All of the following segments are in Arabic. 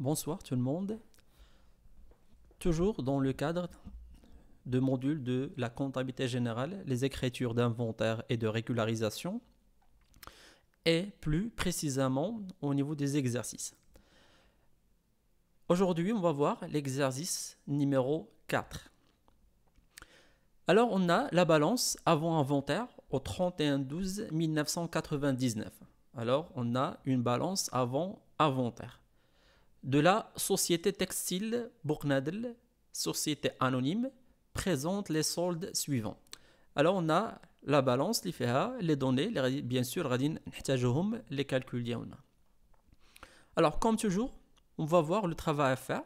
Bonsoir tout le monde. Toujours dans le cadre de module de la comptabilité générale, les écritures d'inventaire et de régularisation, et plus précisément au niveau des exercices. Aujourd'hui, on va voir l'exercice numéro 4. Alors, on a la balance avant inventaire au 31-12-1999. Alors, on a une balance avant inventaire de la société textile Bournadel, société anonyme, présente les soldes suivants. Alors on a la balance, les données, bien sûr, les calculs. Alors comme toujours, on va voir le travail à faire.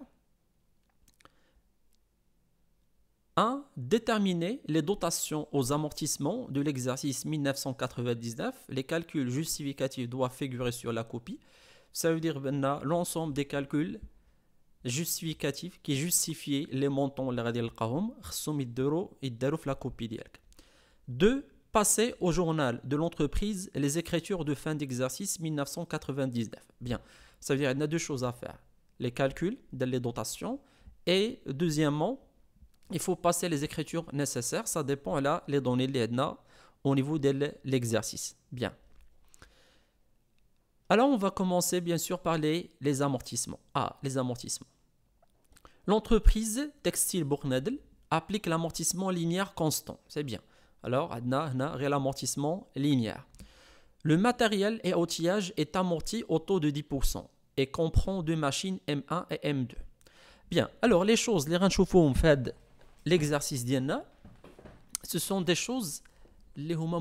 1. Déterminer les dotations aux amortissements de l'exercice 1999. Les calculs justificatifs doivent figurer sur la copie. Ça veut dire que l'ensemble des calculs justificatifs qui justifient les montants les et la copie Deux, passer au journal de l'entreprise les écritures de fin d'exercice 1999. Bien, ça veut dire qu'il y a deux choses à faire. Les calculs, les dotations, et deuxièmement, il faut passer les écritures nécessaires. Ça dépend là les données les au niveau de l'exercice. Bien. Alors on va commencer bien sûr par les, amortissements. Ah, les amortissements. L'entreprise textile Bournadel applique l'amortissement linéaire constant. C'est bien. Alors, Adna, Adna, amortissement linéaire. Le matériel et outillage est amorti au taux de 10% et comprend deux machines M1 et M2. Bien, alors les choses, les on fait l'exercice d'Yenna. ce sont des choses les humains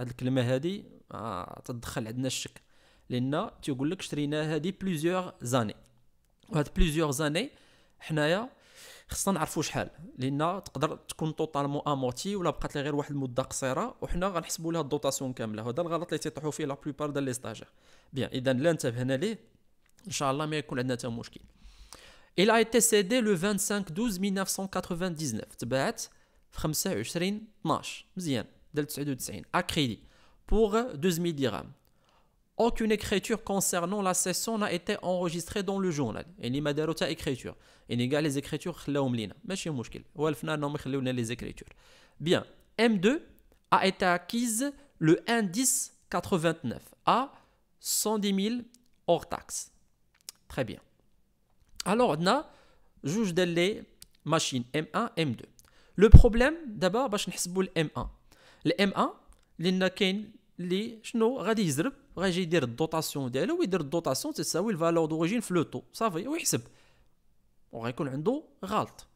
هاد الكلمه هادي آه، تدخل عندنا الشك لان تيقول لك شرينا هادي بليزيوغ زاني وهاد بليزيوغ زاني حنايا خصنا نعرفوا شحال لان تقدر تكون توتالمون اموتي ولا بقات لي غير واحد المده قصيره وحنا غنحسبوا لها الدوطاسيون كامله هذا الغلط اللي تيطيحوا فيه لا بلوبار ديال لي ستاجير بيان اذا لا انتبهنا ليه ان شاء الله ما يكون عندنا حتى مشكل Il a été cédé le 25 12 1999 تباعت في 25 12 مزيان 99 à crédit pour 2000 dirhams. Aucune écriture concernant la session n'a été enregistrée dans le journal. Et n'y a ta écriture. Et n'y les écritures d'écriture a les écritures. Bien, M2 a été acquise le 10 89 à 110 000 hors taxe. Très bien. Alors, on a juge les machines M1, M2. Le problème, d'abord, bah, je vais M1. الام 1 لان كاين اللي شنو غادي يزرب غادي يدير الدوطاسيون ديالو ويدير الدوطاسيون تساوي الفالور دوريجين في لو تو صافي ويحسب وغيكون عنده غلط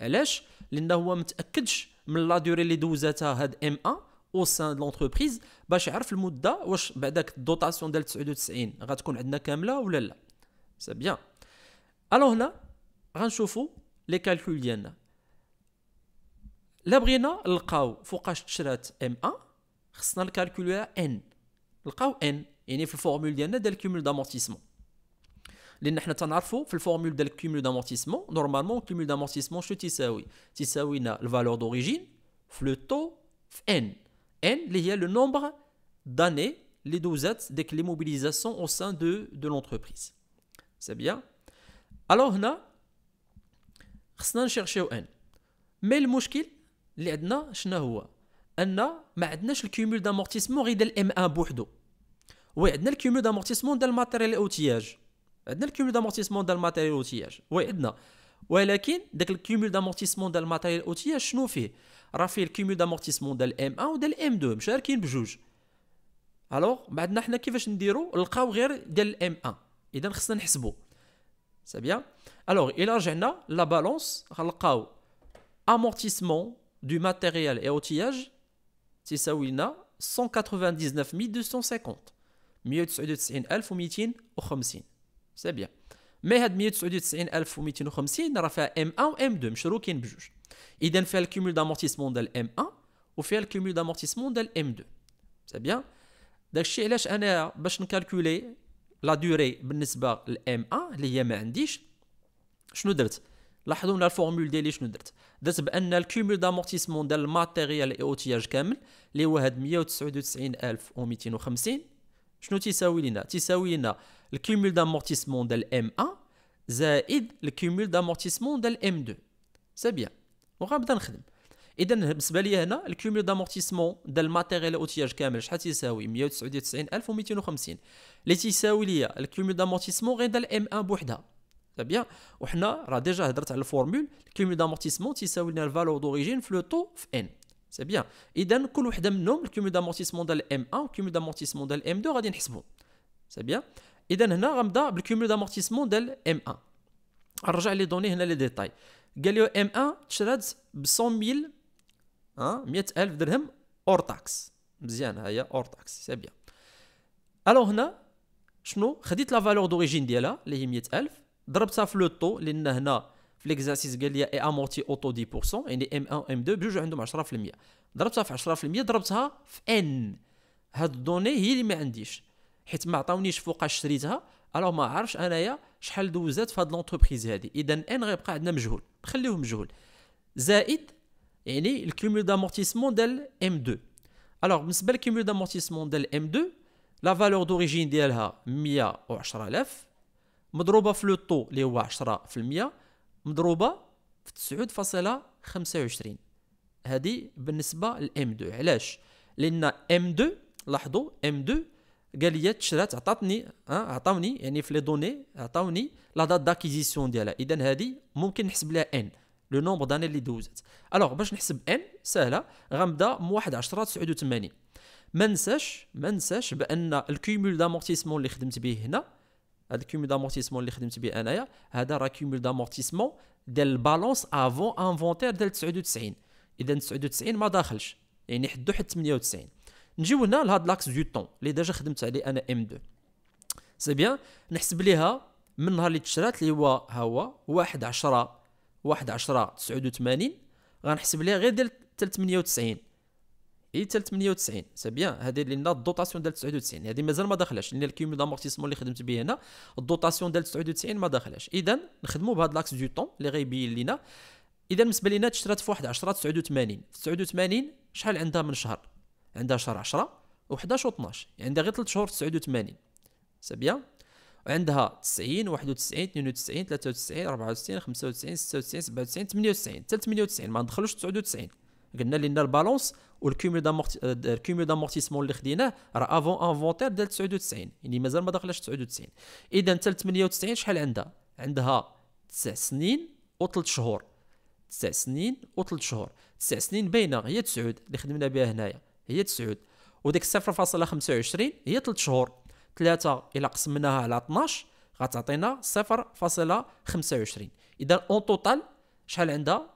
علاش لان هو متاكدش من لا ديوري اللي دوزاتها هاد ام 1 او سان لونتربريز باش يعرف المده واش بعداك الدوطاسيون ديال 99 غتكون عندنا كامله ولا لا سي بيان الو هنا غنشوفو لي كالكول ديالنا La première, on l'a trouvée dans M1. On va calculer N. Le l'a N. Elle est dans la formule de la cumul d'amortissement. Là, on sait que dans la formule normalement, la cumul d'amortissement, normalement, la cumul d'amortissement, c'est la valeur d'origine, le taux, N. N, c'est le nombre d'années, les douzettes, dès que les mobilisations au sein de l'entreprise. C'est bien Alors, ici, on va chercher N. Mais le problème, اللي عندنا شنو هو ان ما عندناش الكيمول دامورتيسمون غير ديال الام 1 بوحدو وي عندنا الكيمول دامورتيسمون ديال الماتيريال اوتياج عندنا الكيمول دامورتيسمون ديال الماتيريال اوتياج وي عندنا ولكن داك الكيمول دامورتيسمون ديال الماتيريال اوتياج شنو فيه راه فيه الكيمول دامورتيسمون ديال الام 1 وديال الام 2 مشاركين بجوج الوغ بعدنا حنا كيفاش نديرو نلقاو غير ديال الام 1 اذا خصنا نحسبو سي بيان الوغ الا رجعنا لا بالونس غنلقاو امورتيسمون du matériel et outillage, c'est ça où il a 199 250. C'est bien. Mais il y a M1 ou M2. Il fait le cumul d'amortissement de M1 ou fait le cumul d'amortissement de M2. C'est bien. Donc, je vais la durée de M1, les m 10. Je vais vous la formule de دات بان الكومول دامورتيسمون ديال الماتيريال اي اوتياج كامل اللي هو هاد 199250 شنو تيساوي لينا تيساوي لينا الكومول دامورتيسمون ديال ام 1 زائد الكومول دامورتيسمون ديال ام 2 سي بيان وغنبدا نخدم اذا بالنسبه لي هنا الكومول دامورتيسمون ديال الماتيريال اوتياج كامل شحال تيساوي 199250 اللي تيساوي ليا الكومول دامورتيسمون غير ديال ام 1 بوحدها بيان وحنا راه ديجا هضرت على الفورمول الكيمول دامورتيسمون تساوي لنا الفالور دوريجين في لو تو في ان سي بيان اذا كل وحده منهم الكيمول دامورتيسمون ديال ام 1 والكيمول دامورتيسمون ديال ام 2 غادي نحسبو سي بيان اذا هنا غنبدا بالكيمول دامورتيسمون ديال ام 1 نرجع لي دوني هنا لي ديتاي قال لي ام 1 تشرات ب 100000 ها 100000 درهم اور تاكس مزيان ها هي اور تاكس سي بيان الو هنا شنو خديت لا فالور دوريجين ديالها اللي هي 100000 ضربتها في لو طو لان هنا في ليكزاسيس قال لي اي امورتي اوتو 10% يعني ام 1 ام 2 بجوج عندهم 10% ضربتها في 10% ضربتها في ان هاد الدوني هي اللي ما عنديش حيت ما عطاونيش فوقاش شريتها الو ما عارفش انايا شحال دوزات في هاد لونتربريز هادي اذا ان غيبقى عندنا مجهول نخليوه مجهول زائد يعني الكيمول دامورتيسمون ديال ام 2 الوغ بالنسبه للكيمول دامورتيسمون ديال ام 2 لا فالور دوريجين ديالها 110000 مضروبه في لو طو اللي هو 10% مضروبه في 9.25 هذه بالنسبه لام 2 علاش لان ام 2 لاحظوا ام 2 قال لي تشرات عطاتني عطاوني يعني في لي دوني عطاوني لا دات داكيزيسيون ديالها اذا هذه ممكن نحسب لها ان لو نومبر داني اللي دوزت الوغ باش نحسب ان سهله غنبدا من 1 10 89 ما ننساش ما ننساش بان الكيمول دامورتيسمون اللي خدمت به هنا هذا كيومول دامورتيسمون اللي خدمت به انايا هذا راه كيومول دامورتيسمون ديال البالونس افون انفونتير ديال 99 اذا 99 ما داخلش يعني حدو حد 98 نجيو هنا لهاد لاكس دو طون اللي ديجا خدمت عليه انا ام 2 سي بيان نحسب ليها من نهار اللي تشرات اللي هو ها هو 1 10 1 10 89 غنحسب ليها غير ديال 98 اي حتى 98 سي بيان هذه لان الدوطاسيون ديال 99 هذه يعني مازال ما دخلاش لان الكيمول دامورتيسمون اللي خدمت به هنا الدوطاسيون ديال 99 ما دخلاش اذا نخدموا بهذا لاكس دو طون اللي غيبين لينا اذا بالنسبه لينا تشرات في 11 10 89 89 شحال عندها من شهر عندها شهر 10 و11 و12 يعني عندها غير 3 شهور في 89 سي بيان وعندها 90 91 92 93 94 95 96 97 98 حتى 98 ما ندخلوش 99 قلنا لان البالونس والكيومول الكيومول دامورتيسمون اللي خديناه راه افون انفونتير ديال 99 يعني مازال ما دخلش 99 اذا حتى 98 شحال عندها عندها 9 سنين و3 شهور 9 سنين و3 شهور 9 سنين باينه هي 9 اللي خدمنا بها هنايا هي 9 وديك 0.25 هي 3 شهور 3 الى قسمناها على 12 غتعطينا 0.25 اذا اون توتال شحال عندها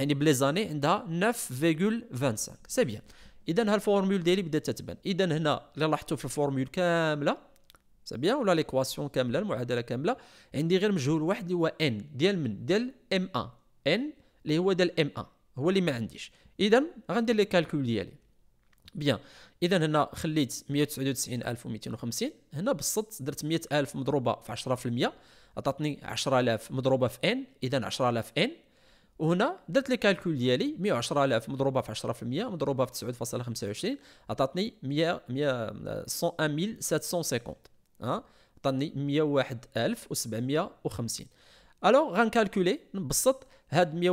يعني بلي زاني عندها 9.25 سي بيان اذا هالفورمول الفورمول ديالي بدات تتبان اذا هنا اللي لاحظتو في الفورمول كامله سي بيان ولا ليكواسيون كامله المعادله كامله عندي غير مجهول واحد اللي هو ان ديال من ديال ام ان ان اللي هو ديال ام ان هو اللي ما عنديش اذا غندير لي كالكول ديالي بيان اذا هنا خليت 199250 هنا بالصدفه درت 100000 مضروبه في 10% عطاتني 10000 مضروبه في ان اذا 10000 ان وهنا درت لي كالكول ديالي 110000 مضروبه في 10% مضروبه في 9.25 عطاتني 100 100 101750 ها عطاني 101750 الوغ غنكالكولي نبسط هاد 100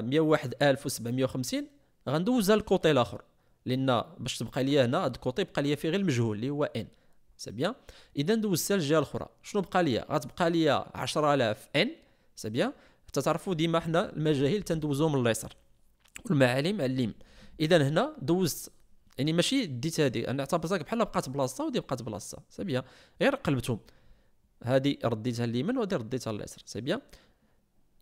101750 غندوزها للكوتي الاخر لان باش تبقى ليا هنا هاد الكوتي بقى ليا فيه غير المجهول اللي هو ان سي بيان اذا ندوز للجهه الاخرى شنو بقى ليا غتبقى ليا 10000 ان سي بيان حتى تعرفوا ديما حنا المجاهيل تندوزو من اليسر والمعالم على اليمين اذا هنا دوزت يعني ماشي ديت هادي انا اعتبرتها بحال بقات بلاصتها ودي بقات بلاصتها سي بيان غير قلبتهم هادي رديتها اليمين وهادي رديتها اليسار سي بيان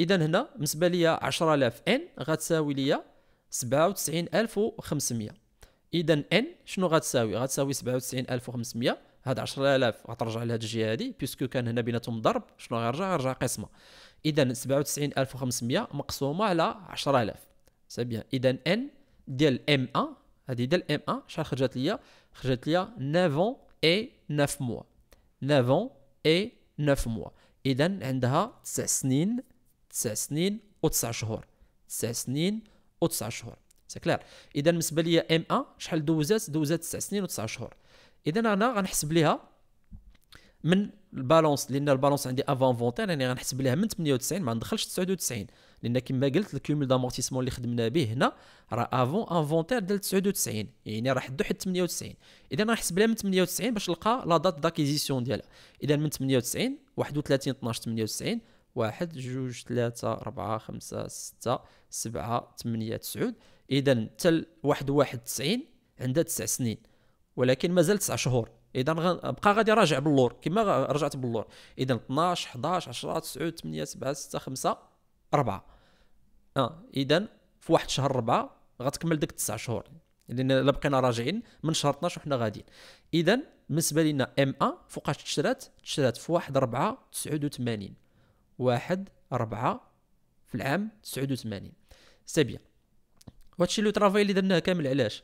اذا هنا بالنسبه ليا 10000 ان غتساوي ليا 97500 اذا ان شنو غتساوي غتساوي 97500 هاد 10000 غترجع لهاد الجهه هادي بيسكو كان هنا بيناتهم ضرب شنو غيرجع غيرجع قسمه اذا 97500 مقسومه على 10000 سي بيان اذا ان ديال ام 1 هادي ديال ام 1 شحال خرجت ليا خرجت ليا 9 اي 9 موا 9 اي 9 موا اذا عندها 9 سنين 9 سنين و9 شهور 9 سنين و9 شهور سي كلير اذا بالنسبه ليا ام 1 شحال دوزات دوزات 9 سنين و9 شهور اذا انا غنحسب ليها من البالونس لان البالونس عندي افون فونتير يعني غنحسب ليها من 98 ما ندخلش 99 لان كما قلت الكيومول دامورتيسمون اللي خدمنا به هنا راه افون انفونتير ديال 99 يعني راه حدو حد 98 اذا غنحسب لها من 98 باش نلقى لا دات داكيزيسيون ديالها اذا من 98 31 12 98 واحد جوج ثلاثة أربعة خمسة ستة سبعة ثمانية تسعود إذا تل واحد واحد تسعين عندها تسع سنين ولكن مازال 9 شهور اذا بقى غادي راجع باللور كما رجعت باللور اذا 12 11 10 9 8 7 6 5 4 اه اذا في واحد شهر 4 غتكمل ديك 9 شهور لان الا بقينا راجعين من شهر 12 وحنا غاديين اذا بالنسبه لنا ام ا فوقاش تشرات تشرات في 1 4 89 1 4 في العام 89 سي بيان وهادشي لو ترافاي اللي درناه كامل علاش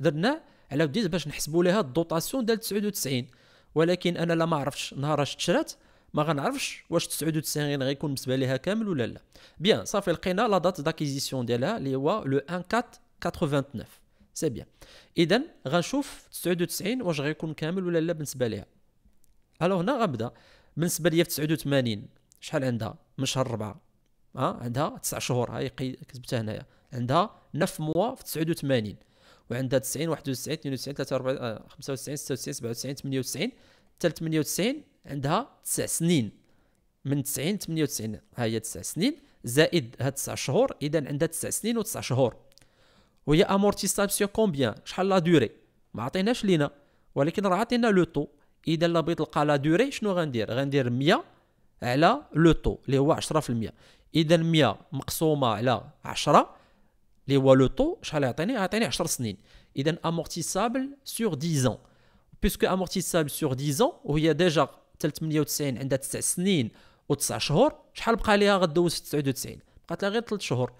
درناه على بديت باش نحسبوا ليها الدوطاسيون ديال 99 ولكن انا لا ما عرفتش نهار اش تشرات ما غنعرفش واش 99 غيكون بالنسبه ليها كامل ولا لا بيان صافي لقينا لا دات داكيزيسيون ديالها اللي هو لو 1489 سي بيان اذا غنشوف 99 واش غيكون كامل ولا لا بالنسبه ليها الو هنا غنبدا بالنسبه ليا في 89 شحال عندها من شهر 4 ها عندها 9 شهور هاي كتبتها هنايا عندها 9 موا في 89 وعندها 90 91 92 93 95 96 97 98 حتى 98 عندها 9 سنين من 90 98 ها هي 9 سنين زائد هاد 9 شهور اذا عندها 9 سنين و9 شهور وهي امورتيساب سيو كومبيان شحال لا دوري ما عطيناش لينا ولكن راه عطينا لو طو اذا لا بغيت نلقى لا دوري شنو غندير غندير 100 على لو طو اللي هو 10% اذا 100 مقسومه على 10 لي هو لو طو شحال يعطيني يعطيني 10 سنين اذا امورتيسابل سور 10 ans بيسكو امورتيسابل سور 10 ans وهي ديجا حتى 98 عندها 9 سنين و9 شهور شحال بقى ليها غدوز 99 بقات لها غير 3 شهور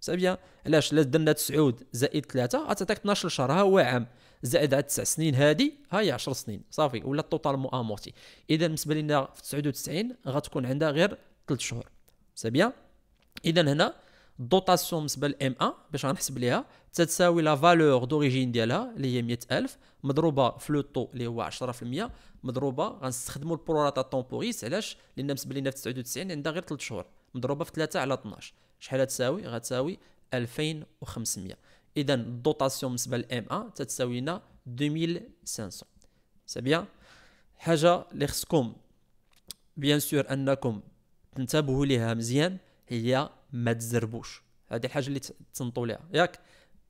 سي بيان علاش لا درنا 9 زائد 3 غتعطيك 12 شهر ها هو عام زائد على 9 سنين هادي ها هي 10 سنين صافي ولا التوتال مو امورتي اذا بالنسبه لنا في 99 غتكون عندها غير 3 شهور سي بيان اذا هنا الدوطاسيون بالنسبه لام 1 باش غنحسب ليها تتساوي لا فالور دوريجين ديالها اللي هي 100000 مضروبه في لو طو اللي هو 10% مضروبه غنستخدموا البروراتا طومبوريس علاش لان بالنسبه لينا في 99 عندها غير 3 شهور مضروبه في 3 على 12 شحال تساوي غتساوي 2500 اذا الدوطاسيون بالنسبه لام 1 تتساوي لنا 2500 سي بيان حاجه اللي خصكم بيان سور انكم تنتبهوا ليها مزيان هي ما تزربوش هذه الحاجه اللي تنطوا ليها ياك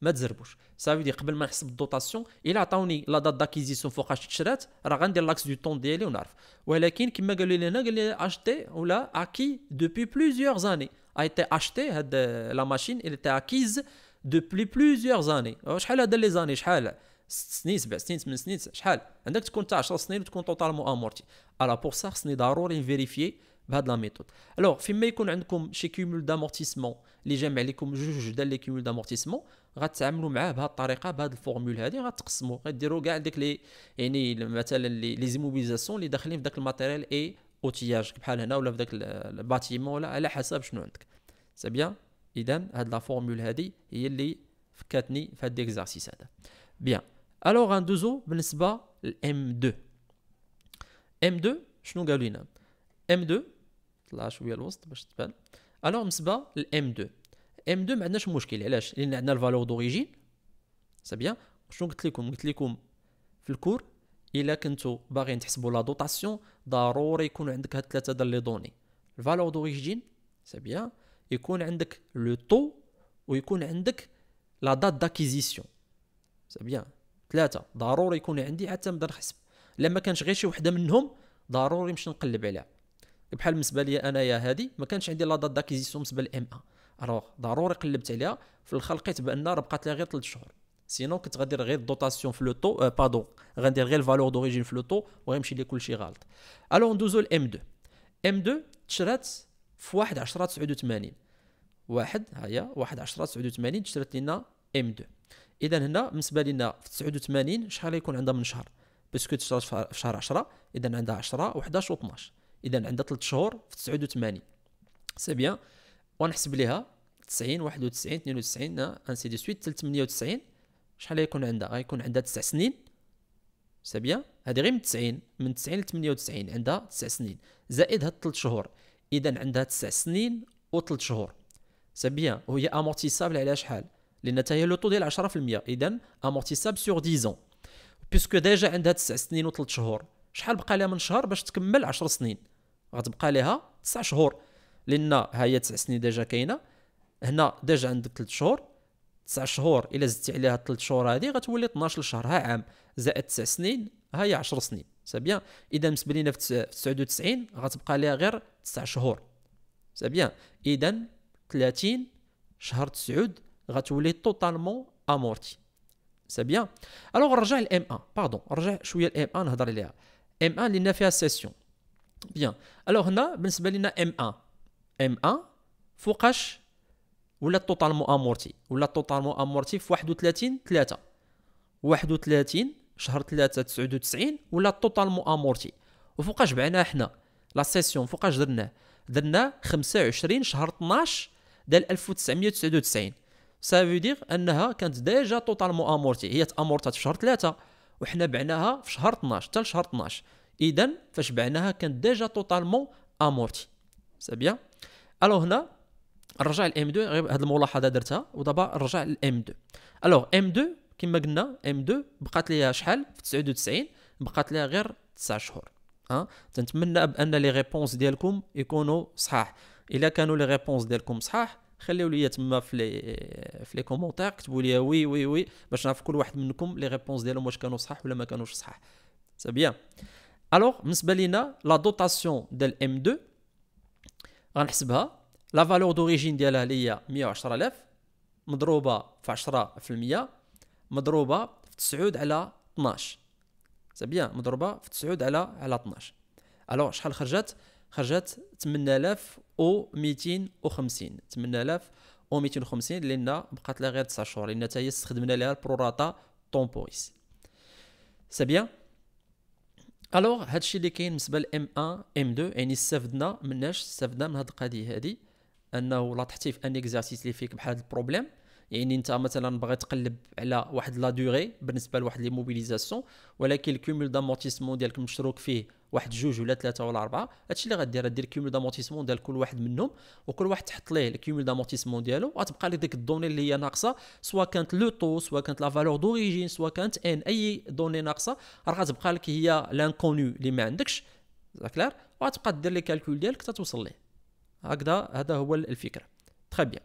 ما تزربوش صافي قبل ما نحسب الدوطاسيون الا عطاوني لا دات داكيزيسيون فوقاش تشرات راه غندير لاكس دو طون ديالي ونعرف ولكن كما قالوا لي هنا قال لي اشتي ولا اكي دوبي بليزيور زاني اي تي اشتي هاد لا ماشين اي تي اكيز دوبي بليزيور زاني شحال هاد لي زاني شحال ست سنين سبع سنين ثمان سنين شحال عندك تكون تاع 10 سنين وتكون توتالمون امورتي الا بور سا خصني ضروري نفيريفيي بهاد لا ميثود الوغ فيما يكون عندكم شي كيمول دامورتيسمون اللي جامع لكم جوج ديال لي كيمول دامورتيسمون غتعاملوا معاه بهاد الطريقه بهاد الفورمول هادي غتقسموا غديروا كاع ديك لي يعني مثلا لي زيموبيزاسيون اللي داخلين في داك الماتيريال اي اوتياج بحال هنا ولا في داك الباتيمون ولا على حسب شنو عندك سي بيان اذا هاد لا فورمول هادي هي اللي فكاتني في هاد ليكزارسيس هذا بيان الوغ غندوزو بالنسبه لام 2 ام 2 شنو قالوا لنا ام 2 طلع شويه الوسط باش تبان الوغ بالنسبه للام 2 ام 2 ما عندناش مشكل علاش لان عندنا الفالور دوريجين سي بيان شنو قلت لكم قلت لكم في الكور الا كنتو باغيين تحسبوا لا دوطاسيون ضروري يكون عندك هاد ثلاثه ديال لي دوني الفالور دوريجين سي بيان يكون عندك لو طو ويكون عندك لا دات داكيزيسيون سي بيان ثلاثه ضروري يكون عندي حتى نقدر نحسب لما كانش غير شي وحده منهم ضروري نمشي نقلب عليها بحال بالنسبه لي يا هادي ما كانش عندي لا دات داكيزيسيون بالنسبه لام 1 الوغ ضروري قلبت عليها في الخلقيت بان راه بقات لي غير 3 شهور سينو كنت غادير غير دوطاسيون في لو تو آه بادو غندير غير الفالور دوريجين في لو تو وغيمشي لي كلشي غلط الوغ ندوزو لام 2 ام 2 تشرات في 1 10 89 واحد ها هي 1 10 89 تشرات لنا ام 2 اذا هنا بالنسبه لنا في 89 شحال يكون عندها من شهر باسكو تشرات في شهر 10 اذا عندها 10 11 و12 اذا عندها 3 شهور في 89 سي بيان ونحسب ليها 90 91 92 انسي دي سويت 98 شحال غيكون عندها غيكون عندها 9 سنين سي بيان هذه غير من 90 من 90 ل 98 عندها 9 سنين زائد هاد 3 شهور اذا عندها 9 سنين و3 شهور سي بيان وهي امورتيسابل على شحال لان حتى هي لو طو ديال 10% اذا امورتيسابل سور 10 ans بيسكو ديجا عندها 9 سنين و3 شهور شحال بقى لها من شهر باش تكمل 10 سنين غتبقى ليها 9 شهور لان ها هي 9 سنين ديجا كاينه هنا ديجا عندك 3 شهور 9 شهور الا زدتي عليها 3 شهور هذه غتولي 12 شهر ها عام زائد 9 سنين ها هي 10 سنين سي بيان اذا بالنسبه لينا في 99 غتبقى ليها غير 9 شهور سي بيان اذا 30 شهر 9 غتولي توتالمون امورتي سي بيان الوغ نرجع للام 1 باردون نرجع شويه لام 1 نهضر عليها ام 1 اللي فيها سيسيون بيان الو هنا بالنسبه لنا ام 1 ام 1 فوقاش ولا توتالمون امورتي ولا توتالمون امورتي في 31 3 31 شهر 3 99 ولا توتالمون امورتي وفوقاش بعنا حنا لا سيسيون فوقاش درنا درنا 25 شهر 12 ديال 1999 سا فو دير انها كانت ديجا توتالمون امورتي هي تامورتات في شهر 3 وحنا بعناها في شهر 12 حتى لشهر 12 اذا فاش بعناها كانت ديجا توتالمون امورتي سي بيان الو هنا نرجع لام 2 غير هاد الملاحظه درتها ودابا نرجع لام 2 الوغ ام 2 كما قلنا ام 2 بقات ليها شحال في 99 بقات ليها غير 9 شهور ها تنتمنى بان لي ريبونس ديالكم يكونوا صحاح الا كانوا لي ريبونس ديالكم صحاح خليو ليا تما في لي في لي كومونتير كتبوا ليا وي وي وي باش نعرف كل واحد منكم لي ريبونس ديالهم واش كانوا صحاح ولا ما كانوش صحاح سي بيان الوغ بالنسبه لينا لا دوطاسيون ديال ام 2 غنحسبها لا فالور دوريجين ديالها اللي هي 110000 مضروبه في 10% مضروبه في 9 على 12 سي بيان مضروبه في 9 على على 12 الوغ شحال خرجت خرجت 8250 8250 لان بقات لها غير 9 شهور لان حتى هي استخدمنا لها البروراتا طومبوريس سي بيان الوغ هادشي اللي كاين بالنسبه لام 1 ام 2 يعني استفدنا مناش استفدنا من هاد القضيه هادي انه لا تحتي في ان اكزرسيس اللي فيك بحال هاد البروبليم يعني انت مثلا باغي تقلب على واحد لا دوغي بالنسبه لواحد لي موبيليزاسيون ولكن الكومول دامورتيسمون ديالك مشروك فيه واحد جوج ولا ثلاثه ولا اربعه هادشي اللي غدير غدير كيمول دامورتيسمون ديال كل واحد منهم وكل واحد تحط ليه الكيمول دامورتيسمون ديالو وغتبقى لك ديك الدوني اللي هي ناقصه سواء كانت لو طو سواء كانت لا فالور دوريجين سواء كانت ان اي دوني ناقصه راه غتبقى لك هي لانكونو اللي ما عندكش كلير وغتبقى دير لي كالكول ديالك حتى توصل ليه هكذا هذا هو الفكره تري بيان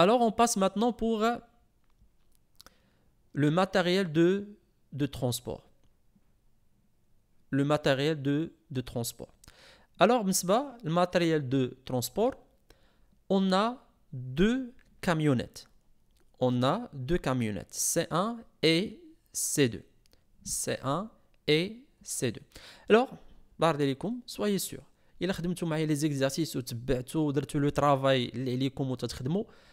alors on passe maintenant pour le matériel de de transport le matériel de, transport. Alors, Msba, le matériel de transport, on a deux camionnettes. On a deux camionnettes, C1 et C2. C1 et C2. Alors, soyez sûrs. Il a les exercices, le travail, les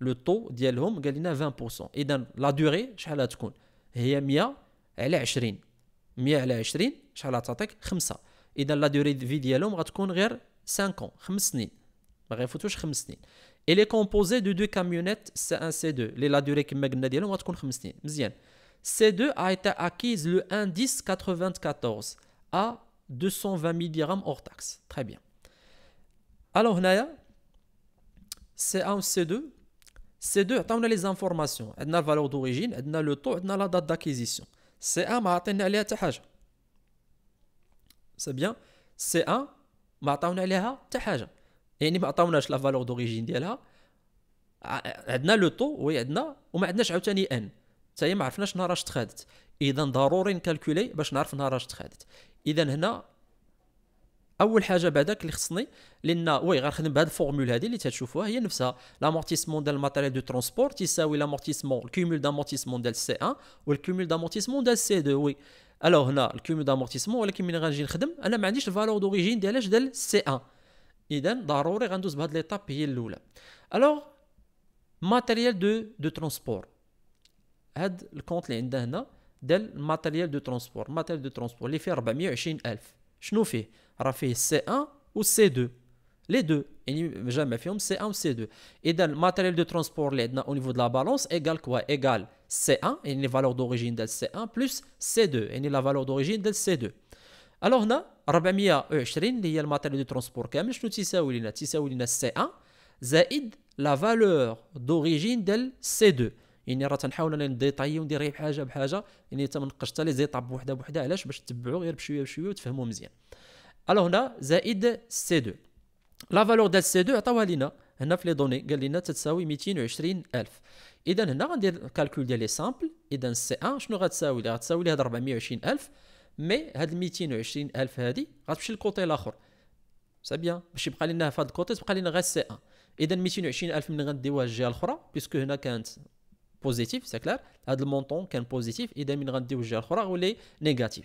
Le taux ديالهم قال لنا 20% اذا لا دوري شحال غتكون هي 100 على 20 100 على 20 شحال غتعطيك 5 اذا لا دوري في ديالهم غتكون غير 5 ans. 5 سنين ما غيفوتوش 5 سنين il est composé de deux camionnettes C1 C2 les la durée كما قلنا ديالهم غتكون 5 سنين مزيان C2 a été acquise le 1 94 à 220 000 dirhams hors taxe très bien alors هنايا C1 ou C2 سي دو عطاونا لي زانفورماسيون عندنا الفالور دوريجين عندنا لو طو عندنا لا دات داكيزيسيون سي ان ما عطينا عليها حتى حاجه سي بيان سي ان ما عطاونا عليها حتى حاجه يعني ما عطاوناش لا فالور دوريجين ديالها عندنا لو طو وي عندنا وما عندناش عاوتاني ان حتى هي ما عرفناش نهار اش تخادت اذا ضروري نكالكولي باش نعرف نهار اش تخادت اذا هنا اول حاجه بعداك اللي خصني لان وي غنخدم بهاد الفورمول هذه اللي تتشوفوها هي نفسها لامورتيسمون ديال الماتيريال دو ترونسبور تيساوي لامورتيسمون الكيمول دامورتيسمون ديال سي 1 والكيمول دامورتيسمون ديال سي 2 وي الو هنا الكيمول دامورتيسمون ولكن ملي غنجي نخدم انا ما عنديش الفالور دوريجين ديالاش ديال سي 1 اذا ضروري غندوز بهاد ليطاب هي الاولى الوغ ماتيريال دو دو ترونسبور هاد الكونت اللي عندنا هنا ديال الماتيريال دو ترونسبور الماتيريال دو ترونسبور اللي فيه 420000 شنو فيه راه فيه سي 1 و سي 2 لي دو يعني جامع فيهم سي 1 و سي 2 اذا الماتيريال دو ترونسبور اللي عندنا او نيفو دو لا بالونس ايغال كوا ايغال سي 1 يعني لي فالور دوريجين ديال سي 1 بلس سي 2 يعني لا فالور دوريجين ديال سي 2 الوغ هنا 420 اللي هي الماتيريال دو ترونسبور كامل شنو تساوي لنا تساوي لنا سي 1 زائد لا فالور دوريجين ديال سي 2 يعني راه تنحاول انا نديطايي وندير غير بحاجه بحاجه يعني تما حتى لي زيطاب بوحده بوحده علاش باش تتبعوا غير بشويه بشويه وتفهموا مزيان الوغ هنا زائد سي 2 لا فالور ديال سي 2 عطاوها لينا هنا في لي دوني قال لنا تتساوي الف اذا هنا غندير الكالكول ديال لي سامبل اذا سي 1 شنو غتساوي لي غتساوي لي هاد الف مي هاد ال الف هادي غتمشي للكوتي الاخر سي بيان باش يبقى لنا في هاد الكوتي تبقى لنا غير سي 1 اذا الف من غنديوها الجهه الاخرى بيسكو هنا كانت بوزيتيف سي كلار هاد المونطون كان بوزيتيف اذا من غنديو الجهه الاخرى غولي نيجاتيف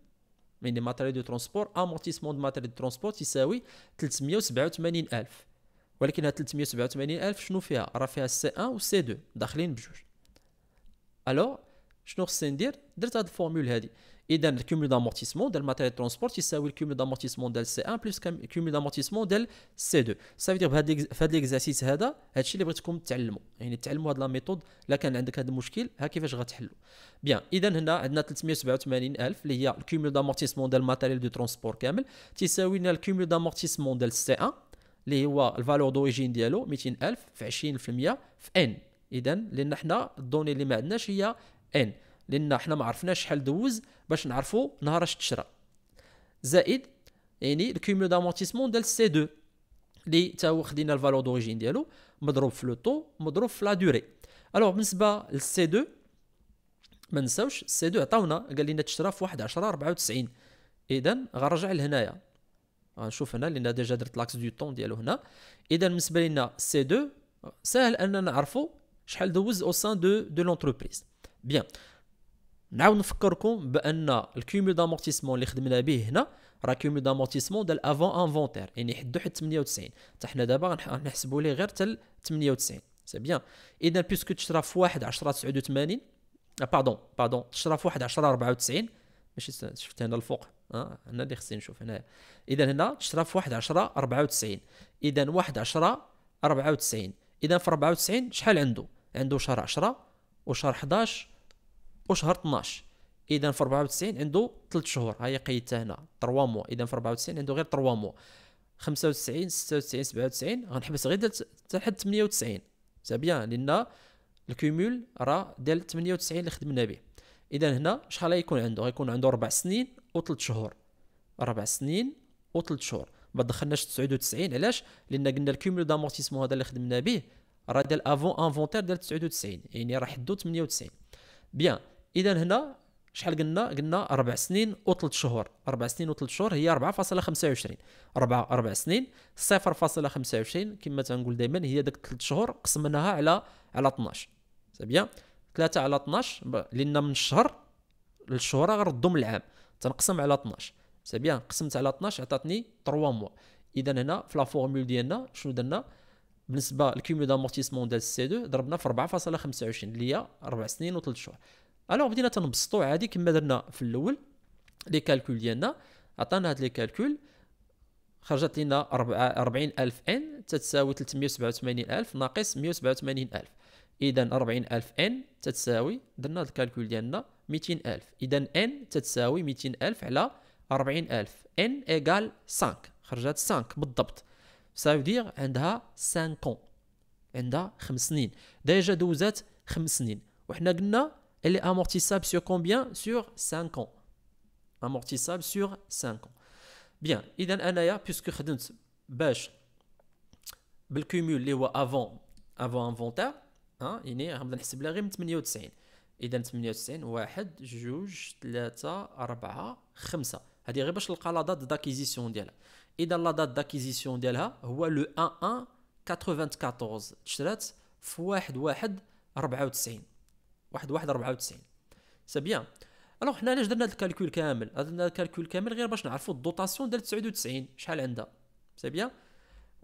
من لي ماتيريال دو ترونسبور امورتيسمون دو ماتيريال دو ترونسبور تساوي 387 الف ولكن هاد 387 الف شنو فيها راه فيها سي 1 و سي 2 داخلين بجوج الو شنو خصني ندير درت هاد الفورمول هادي اذا الكيمول دامورتيسمون ديال matériel ترونسبورت يساوي الكيمول دامورتيسمون ديال سي 1 بلس الكيمول دامورتيسمون ديال سي 2 سافي دير بهاد هاد ليكزاسيس هذا هادشي اللي بغيتكم تعلموا يعني تعلموا هاد لا ميثود الا كان عندك هاد المشكل ها كيفاش غتحلو بيان اذا هنا عندنا 387000 اللي هي الكيمول دامورتيسمون ديال الماتيريال دو ترونسبور كامل تساوي لنا الكيمول دامورتيسمون ديال سي 1 اللي هو الفالور دوريجين ديالو 200000 في 20% في ان اذا لان حنا الدوني اللي ما عندناش هي ان لان حنا ما عرفناش شحال دوز باش نعرفوا نهار اش تشرى زائد يعني الكيمول دامورتيسمون ديال سي 2 اللي تا هو خدينا الفالور دوريجين ديالو مضروب في لو طو مضروب في لا دوري الوغ بالنسبه للسي 2 ما نساوش سي 2 عطاونا قال لنا تشرى في 1 10 94 اذا غنرجع لهنايا غنشوف هنا لان ديجا درت لاكس دو طون ديالو هنا اذا بالنسبه لنا سي 2 سهل اننا نعرفوا شحال دوز او سان دو دو لونتربريز بيان نعاود نفكركم بان الكيمول دامورتيسمون اللي خدمنا به هنا راه كيمول دامورتيسمون ديال افون انفونتير يعني حدو حد 98 حتى حنا دابا غنحسبوا ليه غير حتى 98 سي بيان اذا بيسكو تشرا في واحد 10 89 باردون باردون تشرا في واحد 10 94 ماشي شفت هنا الفوق آه، هنا اللي خصني نشوف هنايا اذا هنا تشرا في واحد 10 94 اذا واحد 10 94 اذا في 94 شحال عنده عنده شهر 10 وشهر 11 وشهر 12 اذا في 94 عنده 3 شهور هاي قيدتها هنا 3 موا اذا في 94 عنده غير 3 موا 95 96 97 غنحبس غير حتى حد 98 سي بيان لان الكومول راه ديال 98 اللي خدمنا به اذا هنا شحال غيكون عنده غيكون عنده 4 سنين و3 شهور 4 سنين و3 شهور ما دخلناش 99 علاش لان قلنا الكومول دامورتيسمون هذا اللي خدمنا به راه ديال افون انفونتير ديال 99 يعني راه حدو 98 بيان اذا هنا شحال قلنا قلنا اربع سنين وثلاث شهور اربع سنين وثلاث شهور هي 4.25 اربع اربع سنين 0.25 كما تنقول دائما هي داك ثلاث شهور قسمناها على على 12 سي بيان 3 على 12 لان من الشهر للشهور غنردو من العام تنقسم على 12 سي بيان قسمت على 12 عطاتني 3 موا اذا هنا في لا فورمول ديالنا شنو درنا بالنسبه للكيمول دامورتيسمون ديال السي 2 ضربنا في 4.25 اللي هي 4 سنين و3 شهور الوغ بدينا تنبسطوا عادي كما درنا في الاول لي كالكول ديالنا عطانا هاد لي كالكول خرجت لنا 40000 ان تتساوي 387000 ناقص 187000 اذا 40000 ان تتساوي درنا الكالكول ديالنا 200000 اذا ان تتساوي 200000 على 40000 ان ايغال 5 خرجت 5 بالضبط سا دير عندها 5 ans عندها خمس سنين ديجا دوزات خمس سنين وحنا قلنا اللي امورتيساب سور كومبيان سور 5 ans امورتيساب سور 5 ans بيان اذا انايا بيسكو خدمت باش بالكوميول اللي هو افون افون انفونتير ها يعني غنبدا نحسب لها غير من 98 اذا 98 واحد جوج ثلاثة أربعة خمسة هذه غير باش نلقى لا دات داكيزيسيون ديالها اذا لا دات داكيزيسيون ديالها هو لو 1 1 94 تشرات في 1 1 94 1 1 94 سي بيان الوغ حنا علاش درنا هذا الكالكول كامل درنا الكالكول كامل غير باش نعرفوا الدوطاسيون ديال 99 شحال عندها سي بيان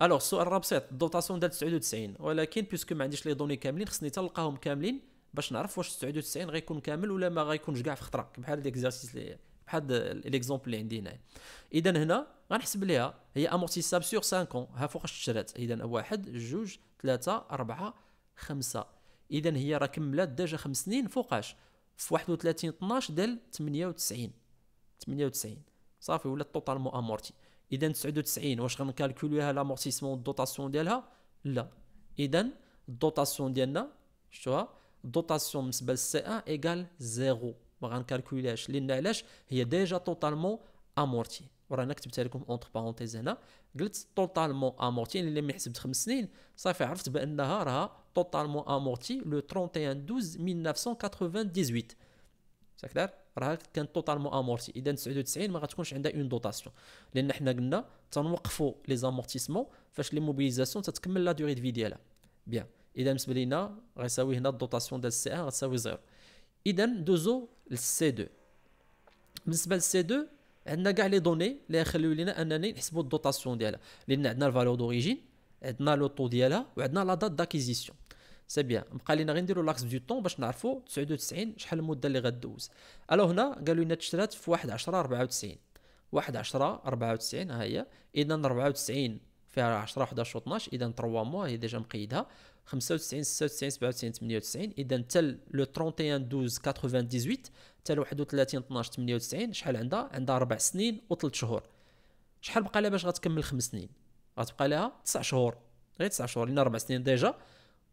الوغ السؤال راه بسيط الدوطاسيون ديال 99 ولكن بيسكو ما عنديش لي دوني كاملين خصني تلقاهم كاملين باش نعرف واش 99 غيكون كامل ولا ما غيكونش كاع في خطره بحال ديك ليكزارسيس اللي بحال ليكزومبل اللي عندي هنا اذا هنا غنحسب ليها هي امورتيساب سور 5 اون ها فوقاش اشترات اذا واحد جوج ثلاثة أربعة خمسة اذا هي راه كملات ديجا خمس سنين فوقاش في 31 12 دال 98 98 صافي ولات مو امورتي اذا 99 واش غنكالكوليها لامورتيسمون دوطاسيون ديالها لا اذا الدوطاسيون ديالنا شتوها الدوطاسيون بالنسبه للسي ان ايكال زيرو ما غنكالكوليهاش لان علاش هي ديجا توتالمون امورتي ورانا كتبتها لكم اونتر بارونتيز هنا قلت توتالمون امورتي يعني ملي حسبت خمس سنين صافي عرفت بانها راها توتالمون امورتي لو 31 12 1998 ساكدار راه كانت توتالمون امورتي اذا 99 ما غتكونش عندها اون دوطاسيون لان حنا قلنا تنوقفوا لي زامورتيسمون فاش لي موبيليزاسيون تتكمل لا دوري دي في ديالها بيان اذا بالنسبه لينا غيساوي هنا الدوطاسيون ديال السي ان غتساوي زيرو اذا ندوزو للسي 2 بالنسبه للسي 2 عندنا كاع لي دوني اللي خلو لينا انني نحسبوا الدوطاسيون ديالها لان عندنا الفالور دوريجين عندنا لو طو ديالها وعندنا لا دات داكيزيسيون سي بيان بقى لينا غير نديرو لاكس دو طون باش نعرفو 99 شحال المده اللي غدوز الو هنا قالوا لنا تشرات في 1 10 94 1 10 94 ها هي اذا 94 فيها 10 11 12 اذا 3 موا هي ديجا مقيدها 95 96 97 98 اذا حتى لو 31 12 98 حتى ل 31 12 98 شحال عندها عندها 4 سنين و3 شهور شحال بقى لها باش غتكمل 5 سنين غتبقى لها 9 شهور غير 9 شهور لان 4 سنين ديجا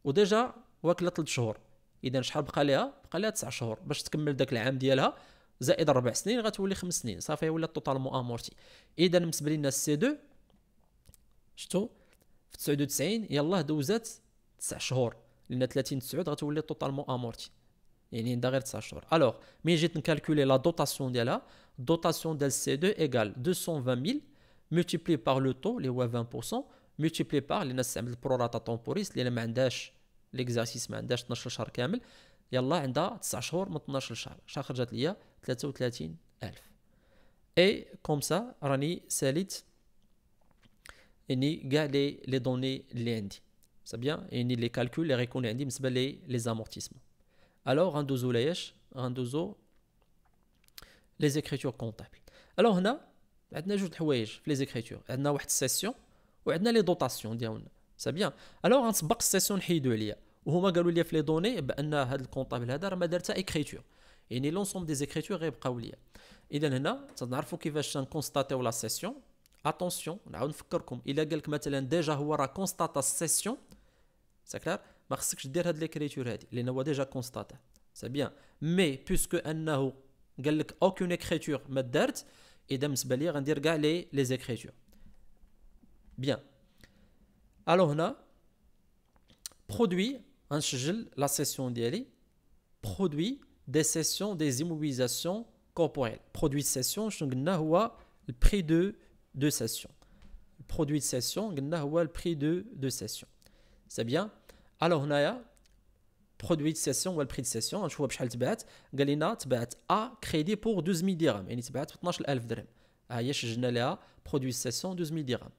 وديجا واكله 3 شهور اذا شحال بقى لها بقى لها 9 شهور باش تكمل داك العام ديالها زائد 4 سنين غتولي 5 سنين صافي ولا توتالمون امورتي اذا بالنسبه لنا السي 2 شفتوا في 99 يلاه دوزات 18 jours. Les net-létins, 13, totalement amorti. Il y a une durée de 18 Alors, maintenant, je vais calculer la dotation de là. Dotation dLC2 égale 220 000 multiplié par le taux, les 20%, multiplié par l'ensemble pro rata temporis, les rendements, l'exercice, les rendements sur le short camel. Il y a là, il y a 18 jours, 19 jours. comme ça, Rani Salit, il y a les données liantes c'est bien et les calculs les reconnaît les les amortissements alors un dozo les écritures comptables alors on a عندنا جوج الحوايج في لي une عندنا واحد السيسيون وعندنا لي ديالنا Alors, قالوا لي في لي دوني بان الكونطابل هذا راه ما يعني دي غيبقاو اذا هنا كيفاش لا سيسيون اتونسيون نعاود نفكركم الا مثلا ديجا هو راه كونستاتا c'est clair? Je vais dire que l'écriture est là. Il est déjà constatée. C'est bien. Mais, puisque il n'y a aucune écriture, il faut dire que les écritures Bien. Alors, on a produit hein, la session d'Ali. Produit des sessions, des immobilisations corporelles. Produit de session, il y le prix de de sessions. Produit de session, il le prix de de sessions c'est bien. Alors, produit de session ou le prix de session, on que Galina, tu A, crédit pour 12 000 dirhams. Et tu as 12 dirhams. produit 12 000 dirhams.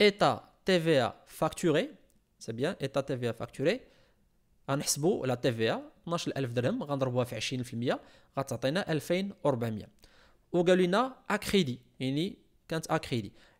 État TVA facturé, c'est bien, État TVA facturé. En la TVA, 12 000 dirhams, on va 20 crédit. Il y a crédit.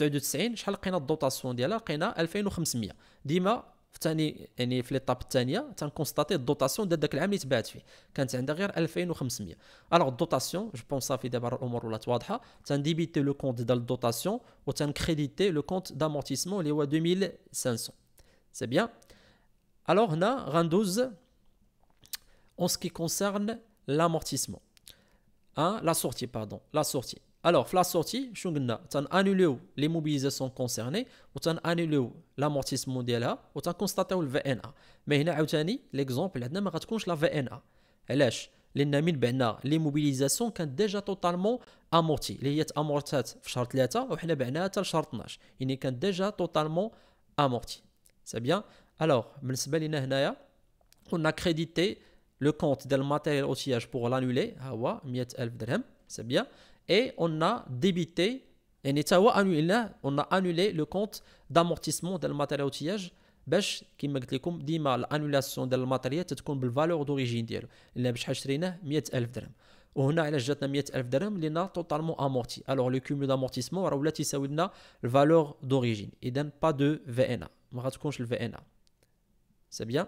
En on a une dotation, on a une dotation de 500 000. Si on a une étape de la dernière, on a constaté la dotation de la même chose. Quand on a une dotation, on a une dotation de la dotation, je pense que c'est un débiteur de la dotation, on a le compte d'amortissement de 2500. C'est bien. Alors, on a un 12 en ce qui concerne l'amortissement. Hein, la sortie, pardon. La sortie. Alors, la sortie, nous avons annulé les mobilisations concernées, nous avons annulé l'amortissement de là, nous avons constaté le VNA. Mais nous avons l'exemple, nous avons constaté la VNA. Ben Alors, les mobilisations les mobilisations sont déjà totalement amorties. Les sont amorties dans le 3 et nous avons amorties dans le 12. Ils sont déjà totalement amorties. C'est bien. Alors, nous avons crédité le compte du matériel d'outillage pour l'annuler, 100 000 dirhams. C'est bien et on a débité et et toi on on a annulé le compte d'amortissement de l'outillage parce que comme dit comme l'annulation de le matériel t'a تكون بالفالور د'origine ديالو ila bchach achrih 100000 dirhams ouna 3lach jatna 100000 dirhams li na totalement amorti alors le cumul d'amortissement ra wlat ysawedna la valeur d'origine etdan pas de vna ma gha tkounch le vna c'est bien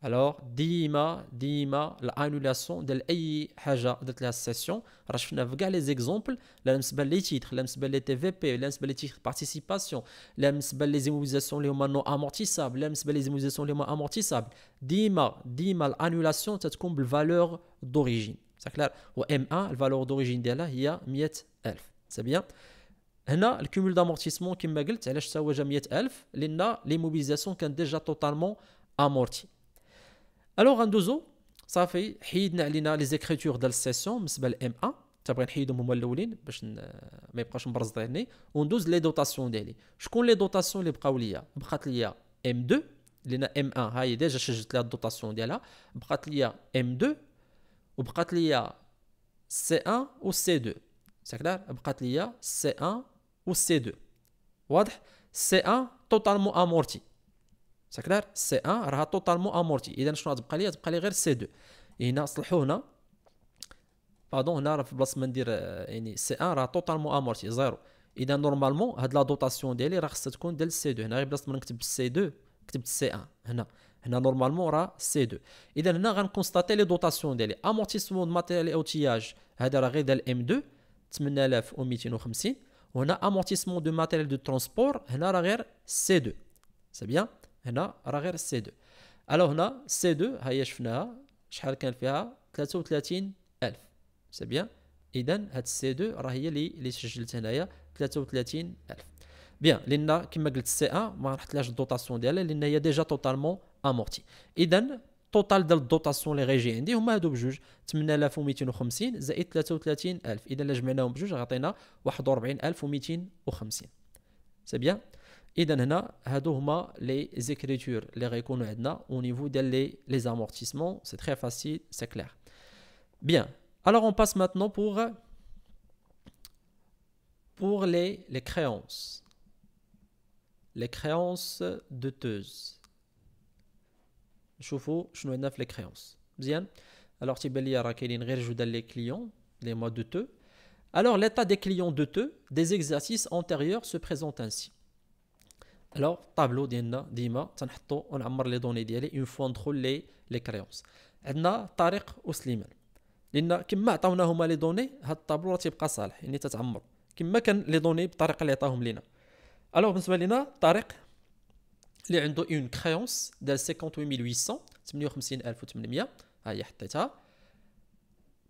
alors, 10 mois, 10 mois, l'annulation de l'AIHA de la session. Je vais vous les exemples. Les titres, les TVP, les titres de participation, les immobilisations les moins amortissables, les immobilisations les moins amortissables. 10 mois, 10 mois, l'annulation de la valeur d'origine. C'est clair. Au m la valeur d'origine de là il y a miet elf. C'est bien. Il le cumul d'amortissement qui m'a dit, il y a miette 11. Il l'immobilisation qui est déjà totalement amortie. Alors, on nous ça fait, il y les écritures euh, de la session, c'est M1, c'est pourquoi il y les dotations d'Élie. Je les dotations de Praouliya. Ah, il y a M2, il M1, j'ai juste la dotation de là. M2, il y a C1 ou C2. C'est-à-dire, C1 ou C2. Voilà. C1 totalement amorti. سا كلار سي 1 راها توتالمون امورتي اذا شنو غتبقى لي تبقى لي غير سي 2 هنا صلحوا هنا باردون هنا راه في بلاصه ما ندير آه، يعني سي 1 راه توتالمون امورتي زيرو اذا نورمالمون هاد لا دوطاسيون ديالي راه خصها تكون ديال سي 2 هنا غير بلاصه ما نكتب سي 2 كتبت سي 1 هنا هنا نورمالمون راه سي 2 اذا هنا غنكونستاتي لي دوطاسيون ديالي امورتيسمون دو ماتيريال اوتياج هذا راه غير ديال ام 2 8250 وهنا امورتيسمون دو ماتيريال دو ترونسبور هنا راه غير سي 2 سي بيان هنا راه غير السي 2 الو هنا السي 2 ها هي شفناها شحال كان فيها 33 الف سي بيان اذا هاد السي 2 راه هي اللي اللي سجلت هنايا 33 الف بيان لان كما قلت السي 1 ما نحطلهاش الدوطاسيون ديالها لان هي ديجا توتالمون امورتي اذا توتال ديال الدوطاسيون اللي غيجي عندي هما هادو بجوج 8250 زائد 33000 اذا الا جمعناهم بجوج غيعطينا 41250 سي بيان Et هنا les les les les au niveau des amortissements c'est très facile c'est clair bien alors on passe maintenant pour pour les, les créances les créances douteuses teuse. شنو عندنا les créances Bien, alors si vous les clients les mois douteux alors l'état des clients douteux des exercices antérieurs se présente ainsi الو الطابلو ديالنا ديما تنحطو ونعمر لي دوني ديالي اون فوا ندخل لي لي كريونس عندنا طارق وسليمان لان كما عطاونا هما لي دوني هاد الطابلو راه تيبقى صالح يعني تتعمر كما كان لي دوني بالطريقه اللي عطاهم لينا الو بالنسبه لينا طارق اللي عنده اون كريونس دار 58800 58800 ها هي حطيتها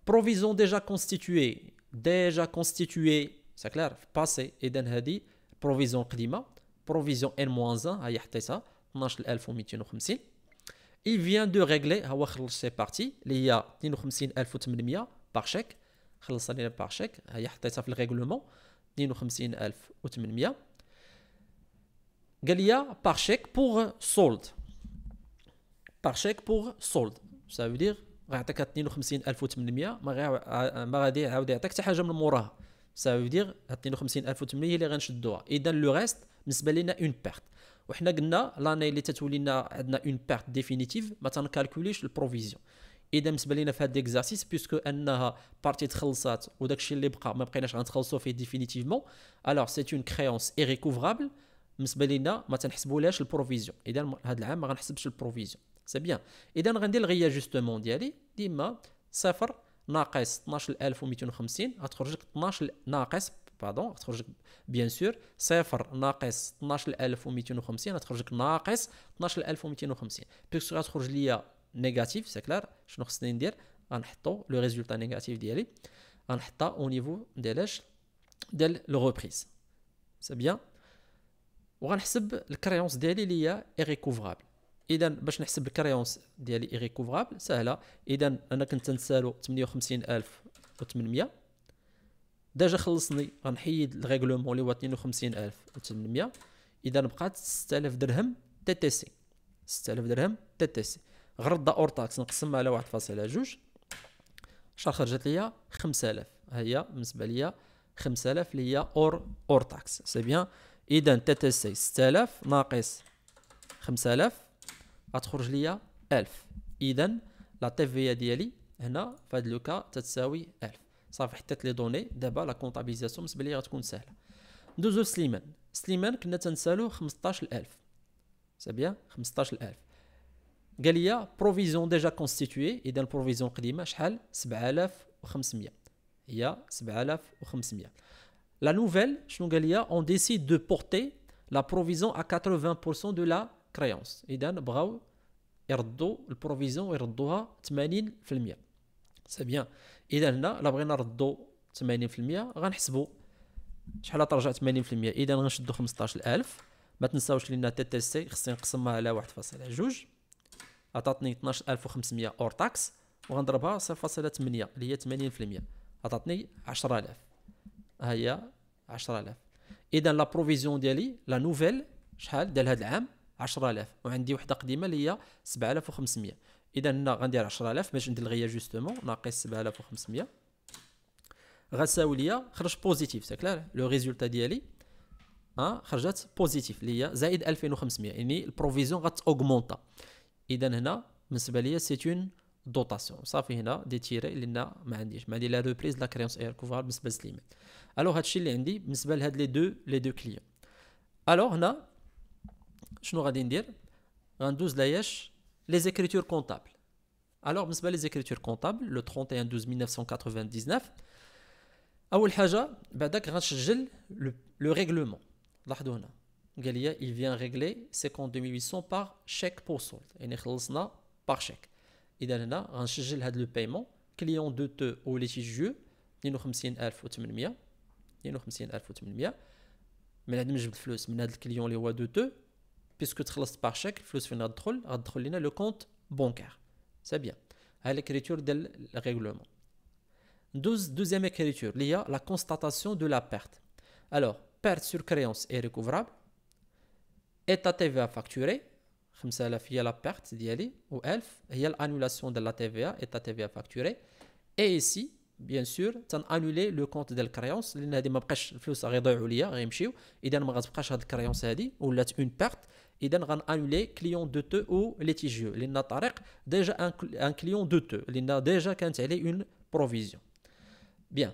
بروفيزيون ديجا كونستيتوي ديجا كونستيتوي سا كلير في باسي اذا هادي بروفيزيون قديمه بروفيزيون ان موان 1 هي حطيتها 12250 il فيان دو régler هو خلص سي بارتي اللي هي 52800 بار شيك خلص لينا بار شيك هي حطيتها في الريغلومون 52800 قال لي بار شيك بور سولد بار شيك بور سولد سا فو دير غيعطيك 52800 ما ما غادي يعاود يعطيك حتى حاجه من موراها سا فو دير 52800 اللي غنشدوها اذا لو ريست بالنسبه لنا اون بيرت وحنا قلنا لاني اللي تتولي لنا عندنا اون بيرت ديفينيتيف ما تنكالكوليش البروفيزيون اذا بالنسبه لنا في هذا ليكزارسيس بيسكو انها بارتي تخلصات وداك الشيء اللي بقى ما بقيناش غنتخلصوا فيه ديفينيتيفمون الوغ سي اون كريونس ايريكوفرابل بالنسبه لنا ما تنحسبولهاش البروفيزيون اذا هذا العام ما غنحسبش البروفيزيون سي بيان اذا غندير جوستومون ديالي ديما صفر ناقص 12250 غتخرج لك 12 ناقص باردون غتخرج لك بيان سور صفر ناقص 12250 غتخرج لك ناقص 12250 بيكس غتخرج ليا نيجاتيف سي كلار شنو خصني ندير غنحطو لو ريزولتا نيجاتيف ديالي غنحطها او نيفو ديال اش ديال لو ريبريز سي بيان وغنحسب الكريونس ديالي اللي هي ايريكوفرابل اذا باش نحسب الكريونس ديالي ايريكوفرابل سهله اذا انا كنت نسالو 58800 ديجا خلصني غنحيد الريغلومون اللي هو 52800 اذا بقات 6000 درهم تي تي سي 6000 درهم تي تي سي غرض اور تاكس نقسمها على 1.2 شحال خرجت ليا 5000 ها هي بالنسبه ليا 5000 اللي هي اور اور تاكس سي بيان اذا تي تي سي 6000 ناقص 5000 غتخرج ليا 1000 اذا لا تي في ديالي هنا في هذا لوكا تتساوي 1000 ça fait être les données, d'abord la comptabilisation c'est bel et bien de plus simple. Douze Sliman, Sliman qui nette un salut 15 000, c'est bien 15 000. Galia provision déjà constituée et dans la provision quidem, à 7 500, il y a 7 500. La nouvelle, je nous galia, on décide de porter la provision à 80% de la créance. Et dans Brown, il rend le provision, il de 8 500, c'est bien. اذا هنا الا بغينا نردو 80% غنحسبوا شحال ترجع 80% اذا غنشدو 15000 ما تنساوش لينا تي تي سي خصني نقسمها على 1.2 عطاتني 12500 اور تاكس وغنضربها 0.8 اللي هي 80% عطاتني 10000 ها هي 10000 اذا لا بروفيزيون ديالي لا نوفيل شحال ديال هذا العام 10000 وعندي وحده قديمه اللي هي 7500 اذا هنا غندير 10000 باش ندير ندلغيها جوستومون ناقص 7500 غتساوي ليا خرج بوزيتيف سي كلير لو ريزولتا ديالي ها خرجت بوزيتيف اللي هي زائد 2500 يعني البروفيزيون غتاوغمونتا اذا هنا بالنسبه ليا سيت اون دوطاسيون صافي هنا دي تيري لان ما عنديش ما عندي لا ريبريز لا كريونس اير كوفار بالنسبه لسليمان الوغ هادشي اللي عندي بالنسبه لهاد لي دو لي دو كليون الوغ هنا شنو غادي ندير غندوز لياش les écritures comptables. Alors, pour les écritures comptables, le 31 12 1999, Aoul Haja, le règlement. Galia, il vient régler ses par chèque pour solde. Et nous par chèque. Et nous le paiement. Client de te ou litigieux, nous avons 50 000 euros. Nous avons 50 000 euros. Mais nous avons le client de te puisque tu as laissé paracheck flux finantrol adrôleina le compte bancaire c'est bien à l'écriture del règlement douze deuxième écriture lier la constatation de la perte alors perte sur créance est recouvrable état TVA facturé 15 la fiel la perte dieli ou elf fiel l'annulation de la TVA état TVA facturé et ici bien sûr tu as le compte de la créance lien de ma brique flux à regarder au lier rémshipu idem ma brique de créance à di une perte il donne un annuler client douteux ou litigieux. L'initaire déjà un client douteux, il a déjà quinze une provision. Bien.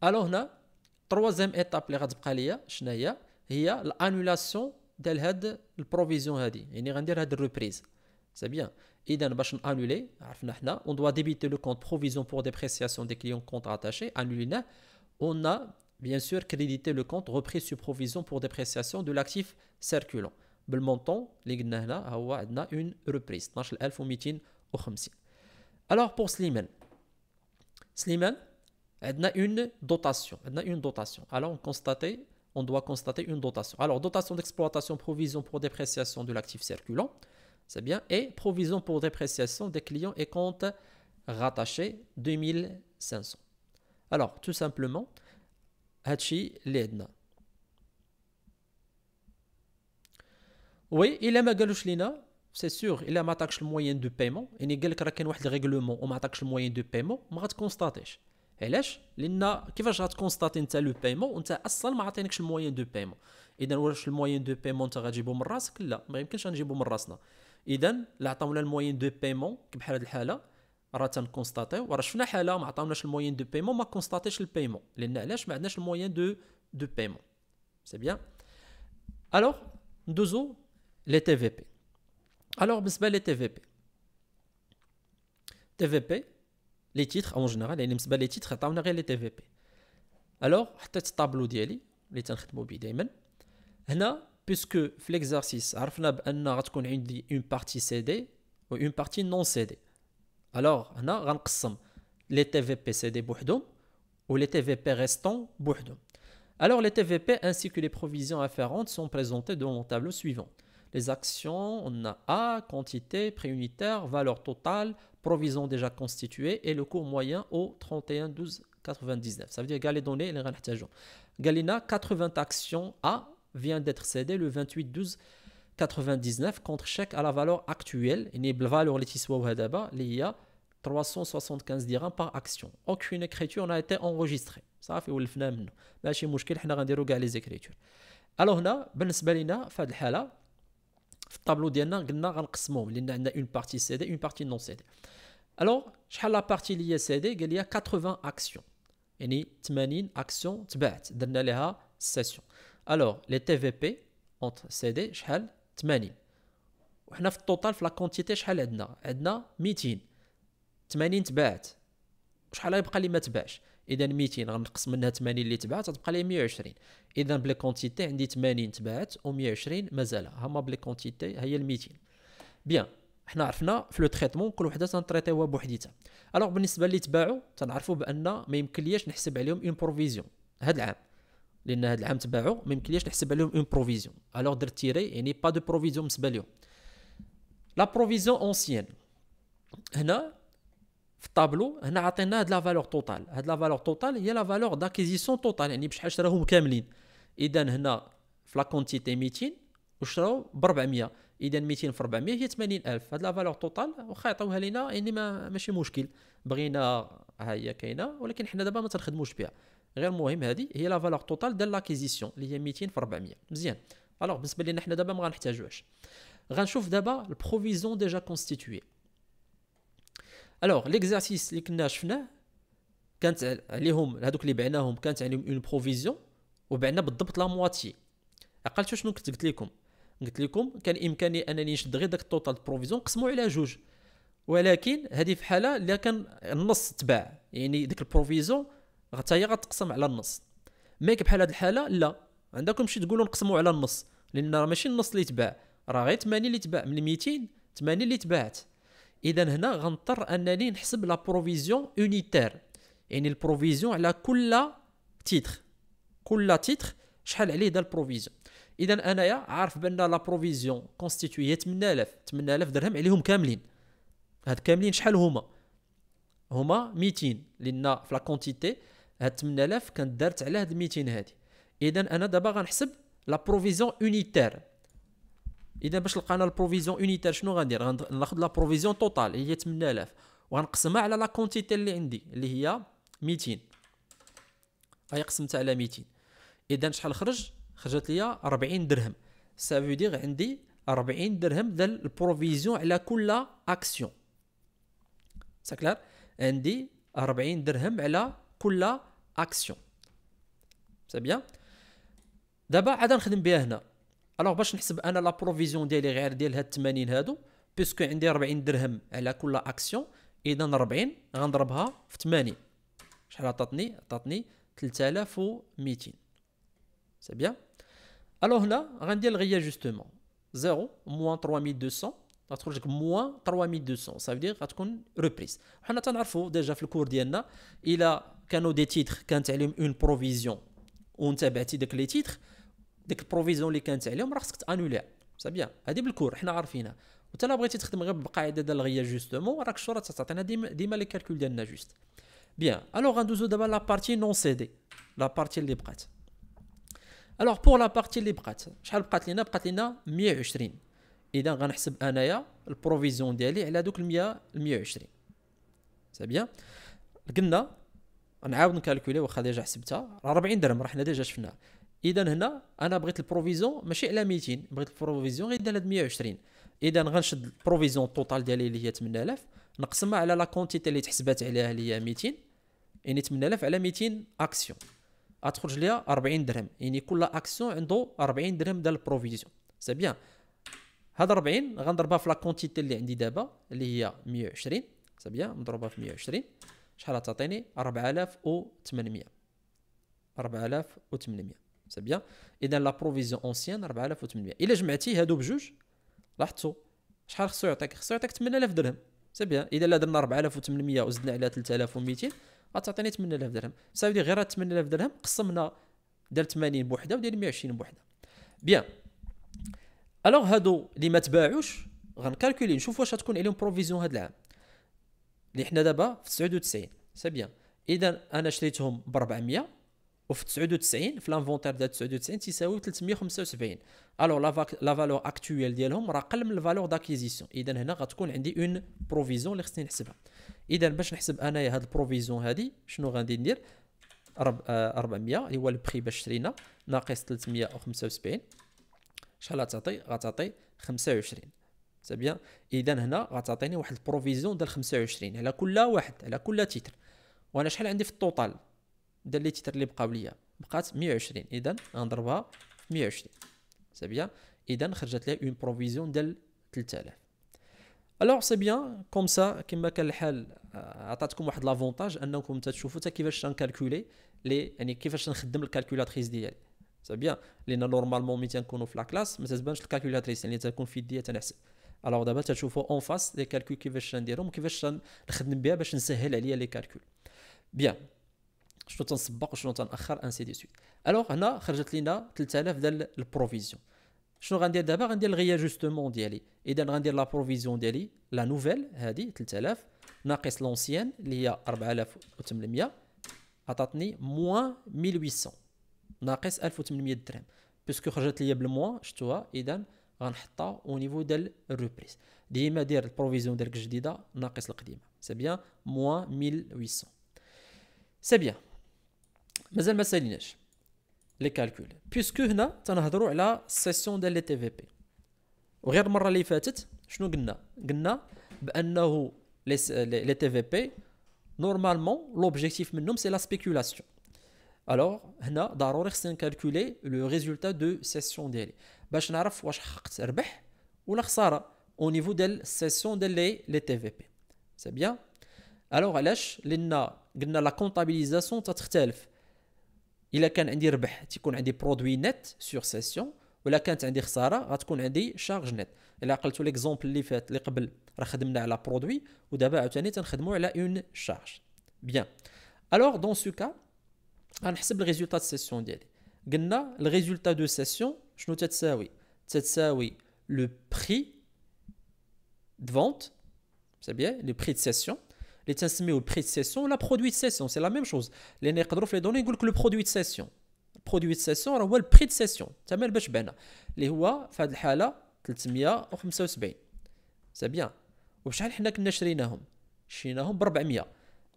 Alors là troisième étape les l'annulation de la provision Il n'y a de reprise. C'est bien. Il donne bâche annulé. On doit débiter le compte provision pour dépréciation des clients contre attachés annulé. On a bien sûr créditer le compte reprise sur provision pour dépréciation de l'actif circulant. Le montant, a une reprise. Alors pour Slimane, Slimane, a une dotation. a une dotation. Alors on on doit constater une dotation. Alors dotation d'exploitation, provision pour dépréciation de l'actif circulant, c'est bien, et provision pour dépréciation des clients et comptes rattachés 2500. Alors tout simplement, هادشي اللي عندنا وي الا ما قالوش لينا سي سيغ الا ما عطاكش الموين دو بايمون يعني قال لك راه كاين واحد الريغلومون وما عطاكش الموين دو بايمون ما غاتكونستاتيش علاش لان كيفاش غاتكونستاتي انت لو بايمون وانت اصلا ما عطينكش الموين دو بايمون اذا واش الموين دو بايمون انت غتجيبو من راسك لا ما يمكنش نجيبو من راسنا اذا لا عطاونا الموين دو بايمون كبحال هاد الحاله Je ne constater que je n'ai pas de moyens de paiement. Je ne peux pas que je n'ai pas de moyens de paiement. C'est bien. Alors, nous avons les TVP. Alors, je me les TVP. Les titres, en général, ils me les titres, On a les TVP. Alors, je fais les tableau de l'audience, puisque l'exercice a fait une partie cédée ou une partie non cédée. Alors, on a لي les TVP cédés سي ou les TVP Alors les TVP ainsi que les provisions afférentes sont présentées dans le tableau suivant. Les actions, on a A, quantité, prix unitaire, valeur totale, provision déjà constituée et le cours moyen au 31 12 99. Ça veut dire que les données, les Galina, 80 actions A vient d'être cédées le 28 12 99 contre chèque à la valeur actuelle. Et valeur 375 dirhams par action. Aucune écriture n'a été enregistrée. Ça fait le Mais c'est on regarder les écritures. Alors là, le tableau une partie CD, une partie non CD. Alors, la partie liée CD, il y a 80 actions. Et actions action session. Alors, les TVP entre CD, On a total, la quantité, j'ai la 80 تبعت شحال غيبقى لي ما تباعش اذا 200 غنقص منها 80 اللي تبعت غتبقى لي 120 اذا بلي كونتيتي عندي 80 تبعت و120 مازال هما بلي كونتيتي هي ال 200 بيان حنا عرفنا في لو تريتمون كل وحده تنطريطيوها بوحديتها الوغ بالنسبه اللي تباعوا تنعرفوا بان ما يمكن ليش نحسب عليهم اون بروفيزيون هذا العام لان هذا العام تباعوا ما يمكن ليش نحسب عليهم اون بروفيزيون الوغ درت تيري يعني با دو بروفيزيون بالنسبه لهم لا بروفيزيون اونسيان هنا في الطابلو هنا عطينا هاد لا فالور توتال هاد لا فالور توتال هي لا فالور داكيزيسيون توتال يعني بشحال شراوهم كاملين اذا هنا في لا كونتيتي 200 وشراو ب 400 اذا 200 في 400 هي 80000 هاد لا فالور توتال واخا يعطوها لينا يعني ما ماشي مشكل بغينا ها هي كاينه ولكن حنا دابا ما تنخدموش بها غير المهم هادي هي لا فالور توتال ديال لاكيزيسيون اللي هي 200 في 400 مزيان الوغ بالنسبه لنا حنا دابا ما غنحتاجوهاش غنشوف دابا البروفيزيون ديجا كونستيتوي الوغ ليكزارسيس اللي كنا شفناه كانت عليهم هذوك اللي بعناهم كانت عليهم اون بروفيزيون وبعنا بالضبط لا مواتي عقلتو شنو كنت قلت لكم قلت لكم كان امكاني انني نشد غير داك التوتال بروفيزيون نقسمو على جوج ولكن هذه في حاله الا كان النص تباع يعني ديك البروفيزيون حتى هي غتقسم على النص ميك بحال هذه الحاله لا عندكم شي تقولوا نقسموا على النص لان راه ماشي النص اللي تباع راه غير 80 اللي تباع من 200 80 اللي تباعت اذا هنا غنضطر انني نحسب لا بروفيزيون اونيتير يعني البروفيزيون على كل تيتر كل تيتر شحال عليه دا البروفيزيون اذا انايا عارف بان لا بروفيزيون كونستيتوي 8000 8000 درهم عليهم كاملين هاد كاملين شحال هما هما 200 لان في لا كونتيتي هاد 8000 كانت دارت على هاد 200 هادي اذا انا دابا غنحسب لا بروفيزيون اونيتير اذا باش نلقى البروفيزيون اونيتار شنو غندير ناخذ لا بروفيزيون توتال هي 8000 وغنقسمها على لا كونتيتي اللي عندي اللي هي 200 هي قسمتها على 200 اذا شحال خرج خرجت لي 40 درهم سافو دير عندي 40 درهم ديال البروفيزيون على كل اكسيون ساكلار عندي 40 درهم على كل اكسيون سي بيان دابا عاد نخدم بها هنا الوغ باش نحسب انا لا بروفيزيون ديالي غير ديال هاد 80 هادو بيسكو عندي 40 درهم على كل اكسيون اذا 40 غنضربها في 80 شحال عطاتني عطاتني 3200 سي بيان الوغ هنا غندير غيا جوستومون 0 موان 3200 غتخرج لك موان 3200 سافو دير غتكون ريبريز حنا تنعرفوا ديجا في الكور ديالنا الا كانوا دي تيتر كانت عليهم اون بروفيزيون وانت بعتي داك لي تيتر ديك البروفيزيون اللي كانت عليهم راه خصك تانوليها سا بيان هادي بالكور حنا عارفينها وانت لا بغيتي تخدم غير بالقاعده ديال الغيا جوستومون راك الشورى تعطينا ديما ديما لي كالكول ديالنا جوست بيان الوغ غندوزو دابا لا بارتي نون سيدي لا بارتي اللي بقات الوغ بور لا بارتي اللي بقات شحال بقات لينا بقات لينا 120 اذا غنحسب انايا البروفيزيون ديالي على دوك ال 100 120 سي بيان قلنا نعاود نكالكولي واخا ديجا حسبتها 40 درهم راه حنا ديجا شفناها اذا هنا انا بغيت البروفيزيون ماشي على 200 بغيت البروفيزيون غير على 120 اذا غنشد البروفيزيون توتال ديالي اللي هي 8000 نقسمها على لا كونتيتي اللي تحسبات عليها اللي هي 200 يعني 8000 على 200 اكسيون غتخرج ليا 40 درهم يعني كل اكسيون عنده 40 درهم ديال البروفيزيون سي بيان هاد 40 غنضربها في لا كونتيتي اللي عندي دابا اللي هي 120 سي بيان مضروبه في 120 شحال تعطيني 4800 4800 سي بيان اذا لا بروفيزيون اونسيان 4800 الا جمعتي هادو بجوج لاحظتوا شحال خصو يعطيك خصو يعطيك 8000 درهم سي بيان اذا لا درنا 4800 وزدنا على 3200 غتعطيني 8000 درهم صافي غير 8000 درهم قسمنا دار 80 بوحده ودير 120 بوحده بيان الوغ هادو اللي ما تباعوش غنكالكولي نشوف واش غتكون عليهم بروفيزيون هاد العام اللي حنا دابا في 99 سي بيان اذا انا شريتهم ب 400 وفي 99 في لانفونتير ديال 99 تيساويو 375 الوغ لا فالور اكتويال ديالهم راه قل من الفالور داكيزيسيون اذا هنا غتكون عندي اون بروفيزيون اللي خصني نحسبها اذا باش نحسب انايا هاد البروفيزيون هادي شنو غادي ندير 400 اللي آه، هو البخي باش شرينا ناقص 375 شحال غتعطي غتعطي 25 سي بيان اذا هنا غتعطيني واحد البروفيزيون ديال 25 على كل واحد على كل تيتر وانا شحال عندي في التوتال دار لي تيتر اللي بقاو ليا بقات 120 اذا غنضربها 120 سي بيان اذا خرجت لي اون بروفيزيون ديال 3000 الوغ سي بيان كوم سا كما كان الحال آه، عطاتكم واحد لافونتاج انكم تتشوفوا حتى كيفاش تنكالكولي لي يعني كيفاش نخدم الكالكولاتريس ديالي سي بيان لان نورمالمون ملي تنكونوا في لا كلاس ما تتبانش الكالكولاتريس يعني تكون في يديا تنحسب الوغ دابا تتشوفوا اون فاس لي كالكول كيفاش نديرهم كيفاش نخدم بها باش نسهل عليا لي كالكول بيان شنو تنسبق وشنو تناخر انسي دي سويت الوغ هنا خرجت لينا 3000 ديال البروفيزيون شنو غندير دابا غندير الغيا جوستومون ديالي اذا غندير لا بروفيزيون ديالي لا نوفيل هادي 3000 ناقص لونسيان اللي هي 4800 عطاتني موان 1800 ناقص 1800 درهم باسكو خرجت ليا بالموان شتوها اذا غنحطها او نيفو ديال الريبريز ديما دير البروفيزيون ديالك الجديده ناقص القديمه سي بيان موان 1800 سي بيان مازال ما ساليناش لي كالكول بيسكو هنا تنهضروا على سيسيون ديال لي تي في بي وغير المره اللي فاتت شنو قلنا قلنا بانه لي تي في بي نورمالمون لوبجيكتيف منهم سي لا سبيكولاسيون الوغ هنا ضروري خصني نكالكولي لو ريزولتا دو سيسيون ديالي باش نعرف واش حققت ربح ولا خساره او نيفو ديال السيسيون ديال لي لي تي في بي سي بيان الوغ علاش لان قلنا لا كونطابيليزاسيون تتختلف Il a il des produits nets sur session, ou a a des charges nettes. Et là, l'exemple, vous fait que des produits ou une charge. Bien. Alors, dans ce cas, le résultat de session. Le résultat de session, c'est ça, oui. Le prix de vente, c'est bien, le prix de session. اللي تنسميو بري دو سيسيون ولا برودوي دو سيسيون سي لا ميم شوز لان يقدروا في لي دوني يقول لك لو برودوي دو سيسيون برودوي دو سيسيون راه هو البري دو سيسيون الثمن باش بانا اللي هو في هذه الحاله 375 سي بيان وشحال حنا كنا شريناهم شريناهم ب 400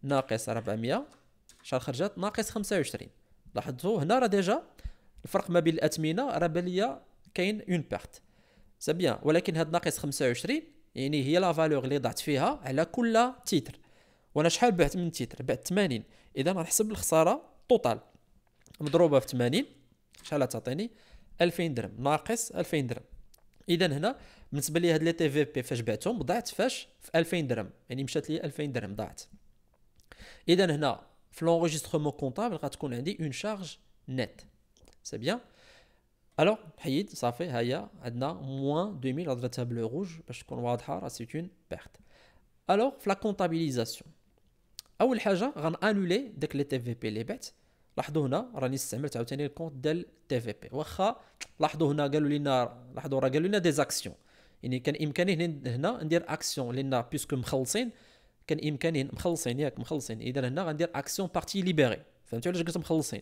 ناقص 400 شحال خرجت ناقص 25 لاحظتوا هنا راه ديجا الفرق ما بين الاثمنه راه بان ليا كاين اون بارت سي بيان ولكن هاد ناقص 25 يعني هي لا فالور اللي ضعت فيها على كل تيتر وانا شحال بعت من تيتر بعت 80 اذا غنحسب الخساره طوطال مضروبه في 80 شحال تعطيني 2000 درهم ناقص 2000 درهم اذا هنا بالنسبه لي هاد لي تي في بي فاش بعتهم ضاعت فاش في 2000 درهم يعني مشات لي 2000 درهم ضاعت اذا هنا في لونغيسترومون كونطابل غتكون عندي اون شارج نت سي بيان الو حيد صافي ها هي عندنا موان 2000 هضرتها بلو روج باش تكون واضحه راه سي اون بيرت الو في لا كونطابيليزاسيون اول حاجه غنانولي داك لي تي في بي اللي بعت لاحظوا هنا راني استعملت عاوتاني الكونت ديال تي في بي واخا لاحظوا هنا قالوا لنا لاحظوا راه قالوا لنا دي زاكسيون يعني كان امكاني هنا ندير اكسيون لان بيسكو مخلصين كان امكاني مخلصين ياك مخلصين اذا هنا غندير اكسيون بارتي ليبيري فهمتوا علاش قلت مخلصين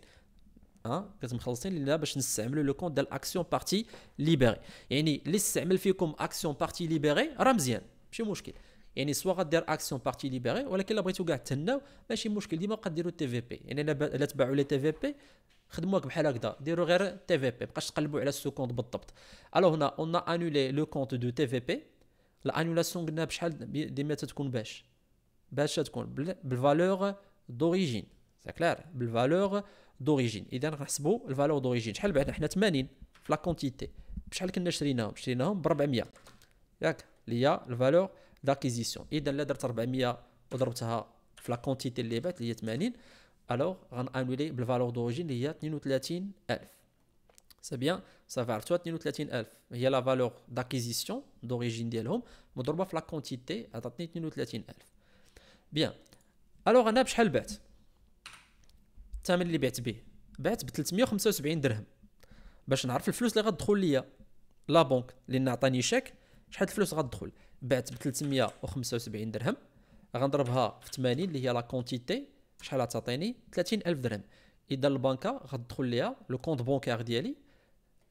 ها قلت مخلصين لان باش نستعملوا لو كونت ديال اكسيون بارتي ليبيري يعني اللي استعمل فيكم اكسيون بارتي ليبيري راه مزيان ماشي مشكل يعني سوا غدير اكسيون بارتي ليبيري ولكن الا بغيتو كاع تناو ماشي مشكل ديما قديروا تي في بي يعني الا تباعوا لي تي في بي خدموك بحال هكذا ديروا غير تي في بي مابقاش تقلبوا على السكوند بالضبط الو هنا اون انولي لو كونت دو تي في بي الانولاسيون قلنا بشحال ديما تتكون باش باش تكون بالفالور دوريجين سي كلير بالفالور دوريجين اذا نحسبوا الفالور دوريجين شحال بعنا حنا 80 في لا كونتيتي بشحال كنا شريناهم شريناهم ب 400 ياك اللي هي الفالور داكيزيسيون اذا لا درت 400 وضربتها في لا كونتيتي اللي بعت اللي هي 80 الوغ غنانولي بالفالور دوجين اللي هي 32000 سي بيان صافي عرفتوها 32000 هي لا فالور داكيزيسيون دوريجين ديالهم مضروبه في لا كونتيتي عطاتني 32000 بيان الوغ انا بشحال بعت الثمن اللي بعت به بعت ب 375 درهم باش نعرف الفلوس اللي غتدخل ليا لا بونك لان عطاني شيك شحال الفلوس غتدخل بعت ب 375 درهم غنضربها في 80 اللي هي لا كونتيتي شحال غتعطيني 30000 درهم اذا البنكه غتدخل ليها لو كونت بونكير ديالي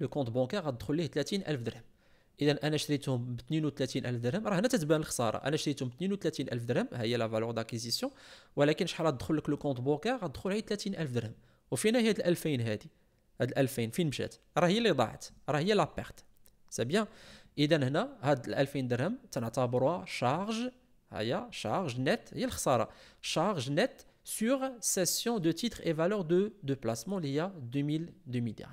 لو كونت بونكير غتدخل ليه 30000 درهم اذا انا شريتهم ب 32000 درهم راه هنا تتبان الخساره انا شريتهم ب 32000 درهم ها هي لا فالور داكيزيسيون ولكن شحال غتدخل لك لو كونت بونكير غتدخل هي 30000 درهم وفينا هي هاد 2000 هادي هاد 2000 فين مشات راه هي اللي ضاعت راه هي لا بيرت سي بيان اذا هنا هاد ال 2000 درهم تنعتبروها شارج هيا شارج نت هي الخساره شارج نت سور سيسيون دو تيتر اي فالور دو دو بلاسمون اللي هي 2000 2000 درهم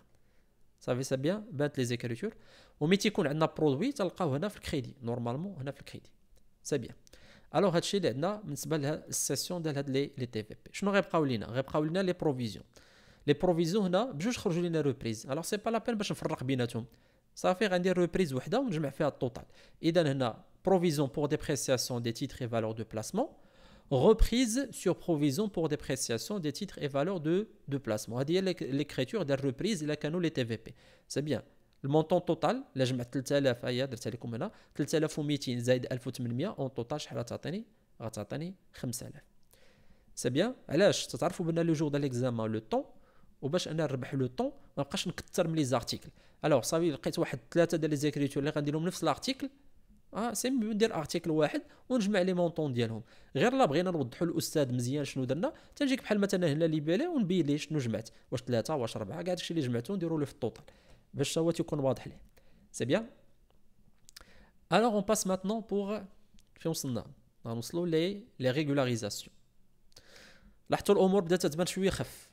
صافي سا بيان بانت لي زيكريتور ومي تيكون عندنا برودوي تلقاو هنا في الكريدي نورمالمون هنا في الكريدي سا بيان الوغ هادشي اللي عندنا بالنسبه السيسيون ديال هاد لي لي تي في بي شنو غيبقاو لينا غيبقاو لينا لي بروفيزيون لي بروفيزيون هنا بجوج خرجوا لينا ريبريز الوغ سي با لا بين باش نفرق بيناتهم Ça va faire une des reprises où je fait total. Et provision pour dépréciation des titres et valeurs de placement. Reprise sur provision pour dépréciation des titres et valeurs de placement. cest l'écriture des reprise les canaux TVP. C'est bien. Le montant total, je total. C'est bien. le jour le temps. وباش انا نربح لو طون ما نبقاش نكثر من لي زارتيكل الوغ صافي لقيت واحد ثلاثه ديال لي زيكريتور اللي غنديرهم نفس الارتيكل اه سي ندير ارتيكل واحد ونجمع لي مونطون ديالهم غير لا بغينا نوضحوا الاستاذ مزيان شنو درنا تنجيك بحال مثلا هنا لي بيلي ونبين ليه شنو جمعت واش ثلاثه واش اربعه كاع داكشي اللي جمعته نديرو له في الطوطال باش هو تيكون واضح ليه سي بيان الوغ اون باس ماتنون بوغ فين وصلنا غنوصلوا لي لي ريغولاريزاسيون لاحظتوا الامور بدات تبان شويه خف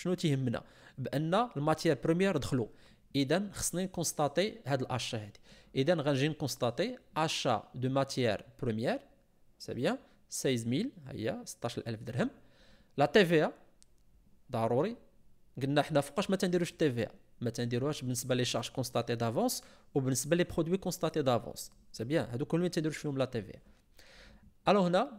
شنو تيهمنا بان الماتير بريمير دخلوا اذا خصني نكونستاتي هاد الاشا هادي اذا غنجي نكونستاتي اشا دو ماتير بريمير سي بيان 16000 ها هي 16000 درهم لا تي في ا إيه؟ ضروري قلنا حنا فوقاش ما تنديروش التي في إيه؟ ما تنديروهاش بالنسبه لي شارج كونستاتي دافونس وبالنسبه لي برودوي كونستاتي دافونس سي بيان هادو كلهم ما تنديروش فيهم لا تي في ا إيه. الو هنا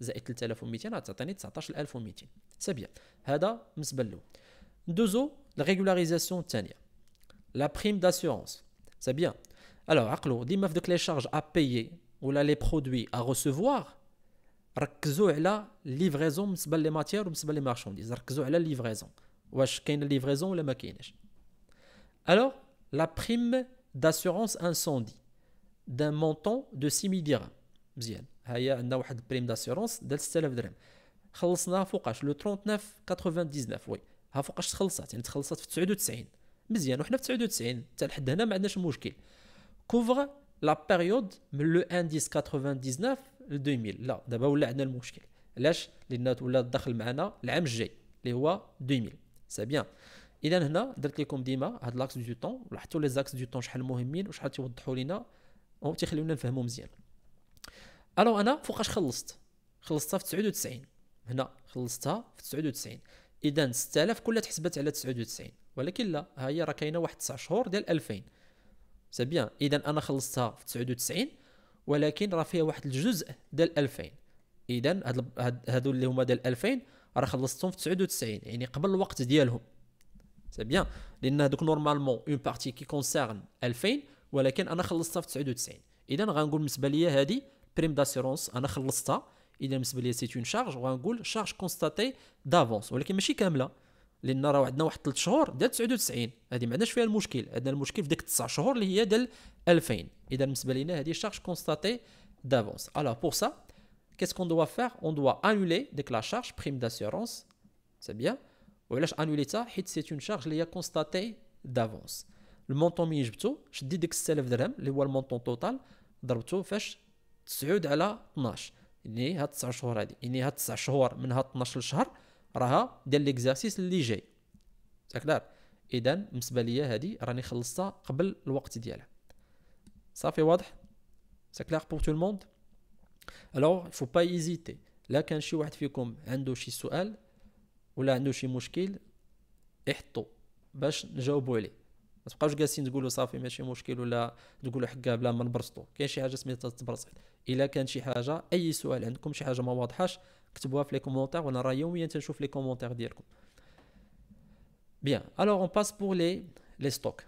C'est bien. C'est C'est bien. La régularisation. La prime d'assurance. C'est bien. Alors, on dit les charges à payer ou les produits à recevoir, la livraison. ou les marchandises. la livraison. livraison. Alors, la prime d'assurance incendie d'un montant de 6 000 dirhams. مزيان ها هي عندنا واحد بريم داسيورونس ديال 6000 درهم خلصناها فوقاش لو 39 وي ها فوقاش تخلصات يعني تخلصات في 99 مزيان وحنا في 99 حتى لحد هنا ما عندناش مشكل كوفغ لا بيريود من لو انديس 99 ل 2000 لا دابا ولا عندنا المشكل علاش لان ولا الدخل معنا العام الجاي اللي هو 2000 سي بيان اذا هنا درت لكم ديما هاد لاكس دو طون لاحظتوا لي زاكس دو طون شحال مهمين وشحال تيوضحوا لينا تيخليونا نفهموا مزيان الو انا فوقاش خلصت خلصتها في 99 هنا خلصتها في 99 اذا 6000 كلها تحسبت على 99 ولكن لا ها هي راه كاينه واحد 9 شهور ديال 2000 سي بيان اذا انا خلصتها في 99 ولكن راه فيها واحد الجزء ديال 2000 اذا هاد هادو اللي هما ديال 2000 راه خلصتهم في 99 يعني قبل الوقت ديالهم سي بيان لان هادوك نورمالمون اون بارتي كي كونسيرن 2000 ولكن انا خلصتها في 99 اذا غنقول بالنسبه ليا هذه بريم داسيرونس انا خلصتها اذا بالنسبه لي سيت اون شارج وغنقول شارج كونستاتي دافونس ولكن ماشي كامله لان راه عندنا واحد 3 شهور ديال 99 هذه ما عندناش فيها المشكل عندنا المشكل في ديك 9 شهور اللي هي ديال 2000 اذا بالنسبه لينا هذه شارج كونستاتي دافونس Alors pour سا quest qu'est-ce دوا doit اون دوا doit ديك لا شارج بريم charge سي بيان وعلاش bien. حيت là, annuler ça, c'est une charge qui est constatée d'avance. Le montant mis, درهم اللي هو c'est le montant فاش تسعود على 12 يعني هاد تسع شهور هادي يعني هاد تسع شهور من هاد 12 شهر راها ديال ليكزارسيس اللي جاي تاكلار اذا بالنسبه ليا هادي راني خلصتها قبل الوقت ديالها صافي واضح تاكلار كلير بور تو الموند الوغ فو با ايزيتي لا كان شي واحد فيكم عنده شي سؤال ولا عنده شي مشكل احطو باش نجاوبو عليه ما تبقاوش جالسين تقولوا صافي ماشي مشكل ولا تقولوا حكا بلا ما نبرسطو كاين شي حاجه سميتها تبرسل الا كان شي حاجه اي سؤال عندكم شي حاجه ما واضحاش كتبوها في لي كومونتير وانا راه يوميا تنشوف لي كومونتير ديالكم بيان الوغ اون باس بور لي لي ستوك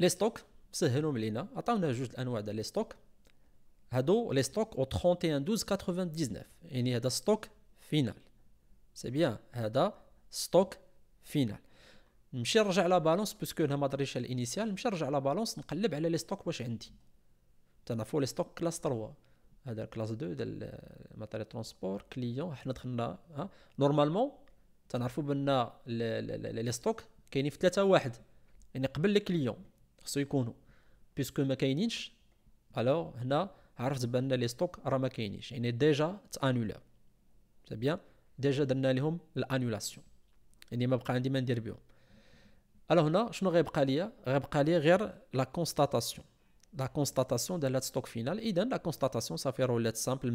لي ستوك سهلهم لينا عطاونا جوج الانواع ديال لي ستوك هادو لي ستوك او 31 12 99 يعني هذا ستوك فينال سي بيان هذا ستوك فينال نمشي نرجع لا بالونس باسكو هنا ما دريش الانيسيال نمشي نرجع لا بالونس نقلب على لي ستوك واش عندي تنعرفوا لي ستوك كلاس 3 هذا كلاس 2 ديال ماتيريال ترونسبور كليون حنا دخلنا ها نورمالمون تنعرفوا بان لي ستوك كاينين في 3 واحد يعني قبل لي كليون خصو يكونوا بيسكو ما كاينينش الو هنا عرفت بان لي ستوك راه ما كاينينش يعني ديجا تانولا سي بيان ديجا درنا لهم الانولاسيون يعني ما بقى عندي ما ندير بهم الو هنا شنو غيبقى ليا غيبقى ليا غير لا كونستاتاسيون la constatation de la stock final. Et dans la constatation, ça fait roulette simple,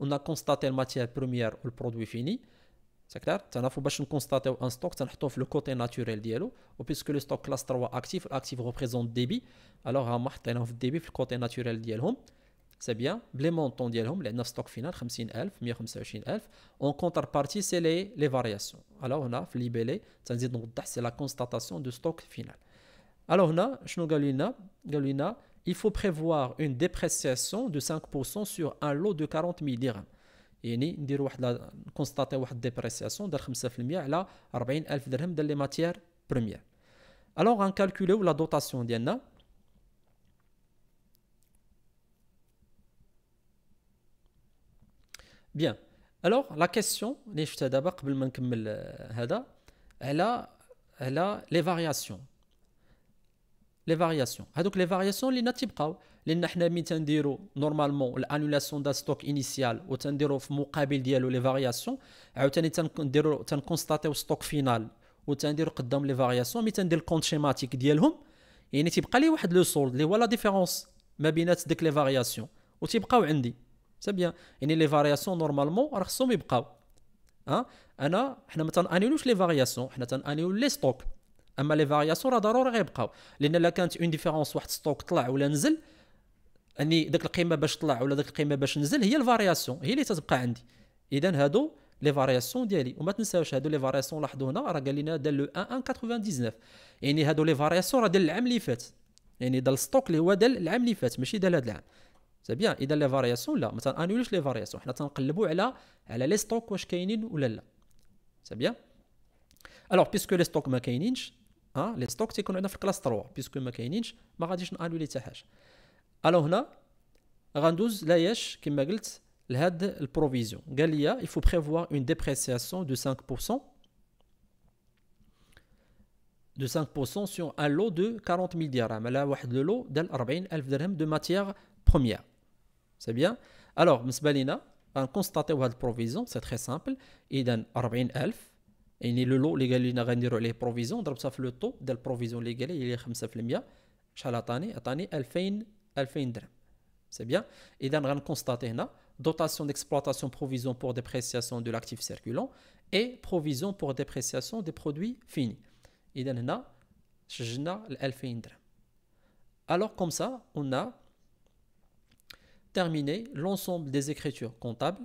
on a constaté la matière première ou le produit fini. C'est clair Pour constater un stock, on le côté naturel Ou puisque le stock classe 3 actif, l'actif représente le débit, alors on a le débit le côté naturel dialo. C'est bien. Les montants dialo, les 9 stocks final, 1000, 125000. En contrepartie, c'est les, variations. Alors on a libellé, c'est la constatation du stock final. Alors là, il faut prévoir une dépréciation de 5% sur un lot de 40 000 dirhams. يعني nous واحد كونستاتي واحد ديبريسياسيون ديال 5% على 40000 درهم ديال لي ماتيير بريمير الوغ غنكالكوليو لا dotation ديالنا بيان الوغ لا كيسيون اللي شفتها دابا قبل ما نكمل هذا على على لي فارياسيون لي فارياسيون هذوك لي فارياسيون لينا تيبقاو لان حنا مين تنديرو نورمالمون الانولاسيون دا ستوك انيسيال وتنديرو في مقابل ديالو لي فارياسيون عاوتاني تنديرو تنكونستاتيو ستوك فينال وتنديرو قدام لي فارياسيون مي تندير الكونت شيماتيك ديالهم يعني تيبقى لي واحد لو سولد اللي هو لا ديفيرونس ما بينات ديك لي فارياسيون وتيبقاو عندي سي بيان يعني لي فارياسيون نورمالمون راه خصهم يبقاو ها انا حنا ما تنانيولوش لي فارياسيون حنا تنانيول لي ستوك اما لي فارياسيون راه ضروري غيبقاو لان الا كانت اون ديفيرونس واحد ستوك طلع ولا نزل اني ديك القيمه باش طلع ولا ديك القيمه باش نزل هي الفارياسيون هي اللي تتبقى عندي اذا هادو لي فارياسيون ديالي وما تنساوش هادو لي فارياسيون لاحظوا هنا راه قال لنا دار لو 99 يعني هادو لي فارياسيون راه ديال العام اللي فات يعني دال الستوك اللي هو ديال العام اللي فات ماشي ديال هذا العام سي بيان اذا لي فارياسيون لا ما تنانيوليش لي فارياسيون حنا تنقلبوا على على لي ستوك واش كاينين ولا لا سي بيان الوغ بيسكو لي ستوك ما كاينينش Les ها لي sont تيكونوا عندنا في كلاس 3 بيسكو je كاينينش ما غاديش نانولي لي حاجه الو a, غندوز comme qui قلت لهاد le provision. Galia, il faut prévoir une dépréciation de 5% de 5% sur un lot de 40 000 dirhams. Là, on a le lot d'un 40 dirhams de matière première. C'est bien Alors, M. Balina, on constate la provision, c'est très simple. Il y a 40 000 يعني لو لو اللي قال لنا غنديروا عليه بروفيزيون ضربتها في لو طو ديال البروفيزيون اللي قال لي 5% شحال عطاني عطاني 2000 2000 bien سي بيان اذا غنكونستاتي هنا dotation d'exploitation provision pour dépréciation de l'actif circulant et provision pour dépréciation des produits finis. إذا هنا شجنا les 2000 درهم. Alors comme ça, on a terminé l'ensemble des écritures comptables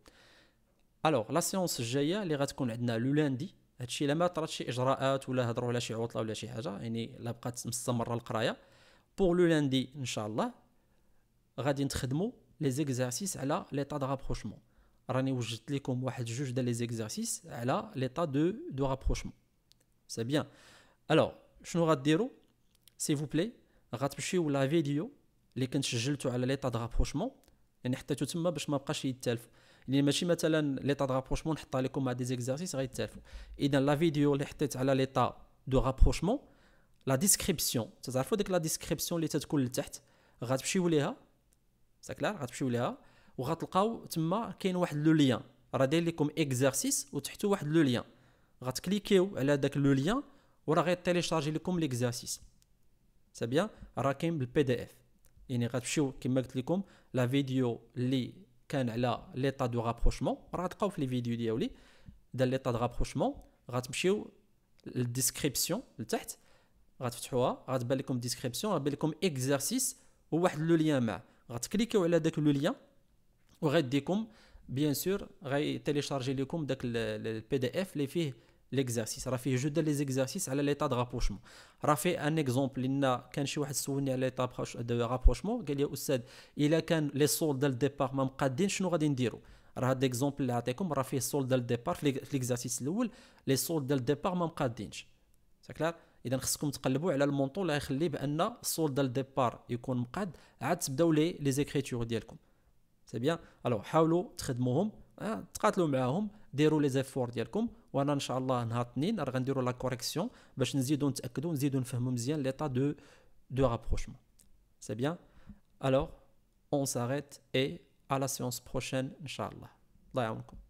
الوغ لا سيونس الجايه اللي غتكون عندنا لو لاندي هادشي الا ما طرات شي اجراءات ولا هضروا على شي عطله ولا شي حاجه يعني الا بقات مستمره القرايه بور لو لاندي ان شاء الله غادي نخدموا لي زيكزارسيس على ليطا دو رابروشمون راني وجدت لكم واحد جوج ديال لي زيكزارسيس على ليطا دو دو رابروشمون سي بيان الوغ شنو غديروا سي فو بلي غتمشيو لا فيديو اللي كنت سجلتو على ليطا دو رابروشمون يعني حطيتو تما باش ما بقاش يتالف اللي ماشي مثلا ليطا دو رابروشمون نحطها لكم مع دي زيكزارسيس غيتالفوا اذا لا فيديو اللي حطيت على ليطا دو رابروشمون لا ديسكريبسيون تعرفوا ديك لا ديسكريبسيون اللي تتكون لتحت غتمشيو ليها سا كلار غتمشيو ليها وغتلقاو تما كاين واحد لو ليان راه داير لكم اكزارسيس وتحتو واحد لو ليان غتكليكيو على داك لو ليان وراه غيتيليشارجي لكم ليكزارسيس سي بيان راه كاين بالبي دي اف يعني غتمشيو كما قلت لكم لا فيديو اللي كان على ليطا دو رابروشمون راه تلقاو في لي فيديو ديالي دار ليطا دو رابروشمون غتمشيو للديسكريبسيون لتحت غتفتحوها غتبان لكم ديسكريبسيون غتبان لكم اكزرسيس وواحد لو ليان مع غتكليكيو على داك لو ليان وغيديكم بيان سور تيليشارجي لكم داك البي دي اف اللي فيه ليكزارسيس راه فيه جوج ديال لي زيكزارسيس على ليطا د رابوشمون راه فيه ان اكزومبل لان كان شي واحد سولني على ليطا دو رابوشمون قال لي استاذ الا كان لي سول ديال ديبار ما مقادين شنو غادي نديرو راه هاد اكزومبل اللي عطيكم راه فيه السول ديال ديبار في ليكزارسيس الاول لي سول ديال ديبار ما مقادينش سا كلار اذا خصكم تقلبوا على المونطو اللي غيخلي بان السول ديال ديبار يكون مقاد عاد تبداو لي لي زيكريتور ديالكم سي بيان الو حاولوا تخدموهم تقاتلوا معاهم ديروا لي زيفور ديالكم wa Inch'Allah, allah n'ha t-ni n'ar rendra la correction mais chez nous ici donc et que nous ici donc nous l'état de de rapprochement c'est bien alors on s'arrête et à la séance prochaine Inch'Allah. charla d'ailleurs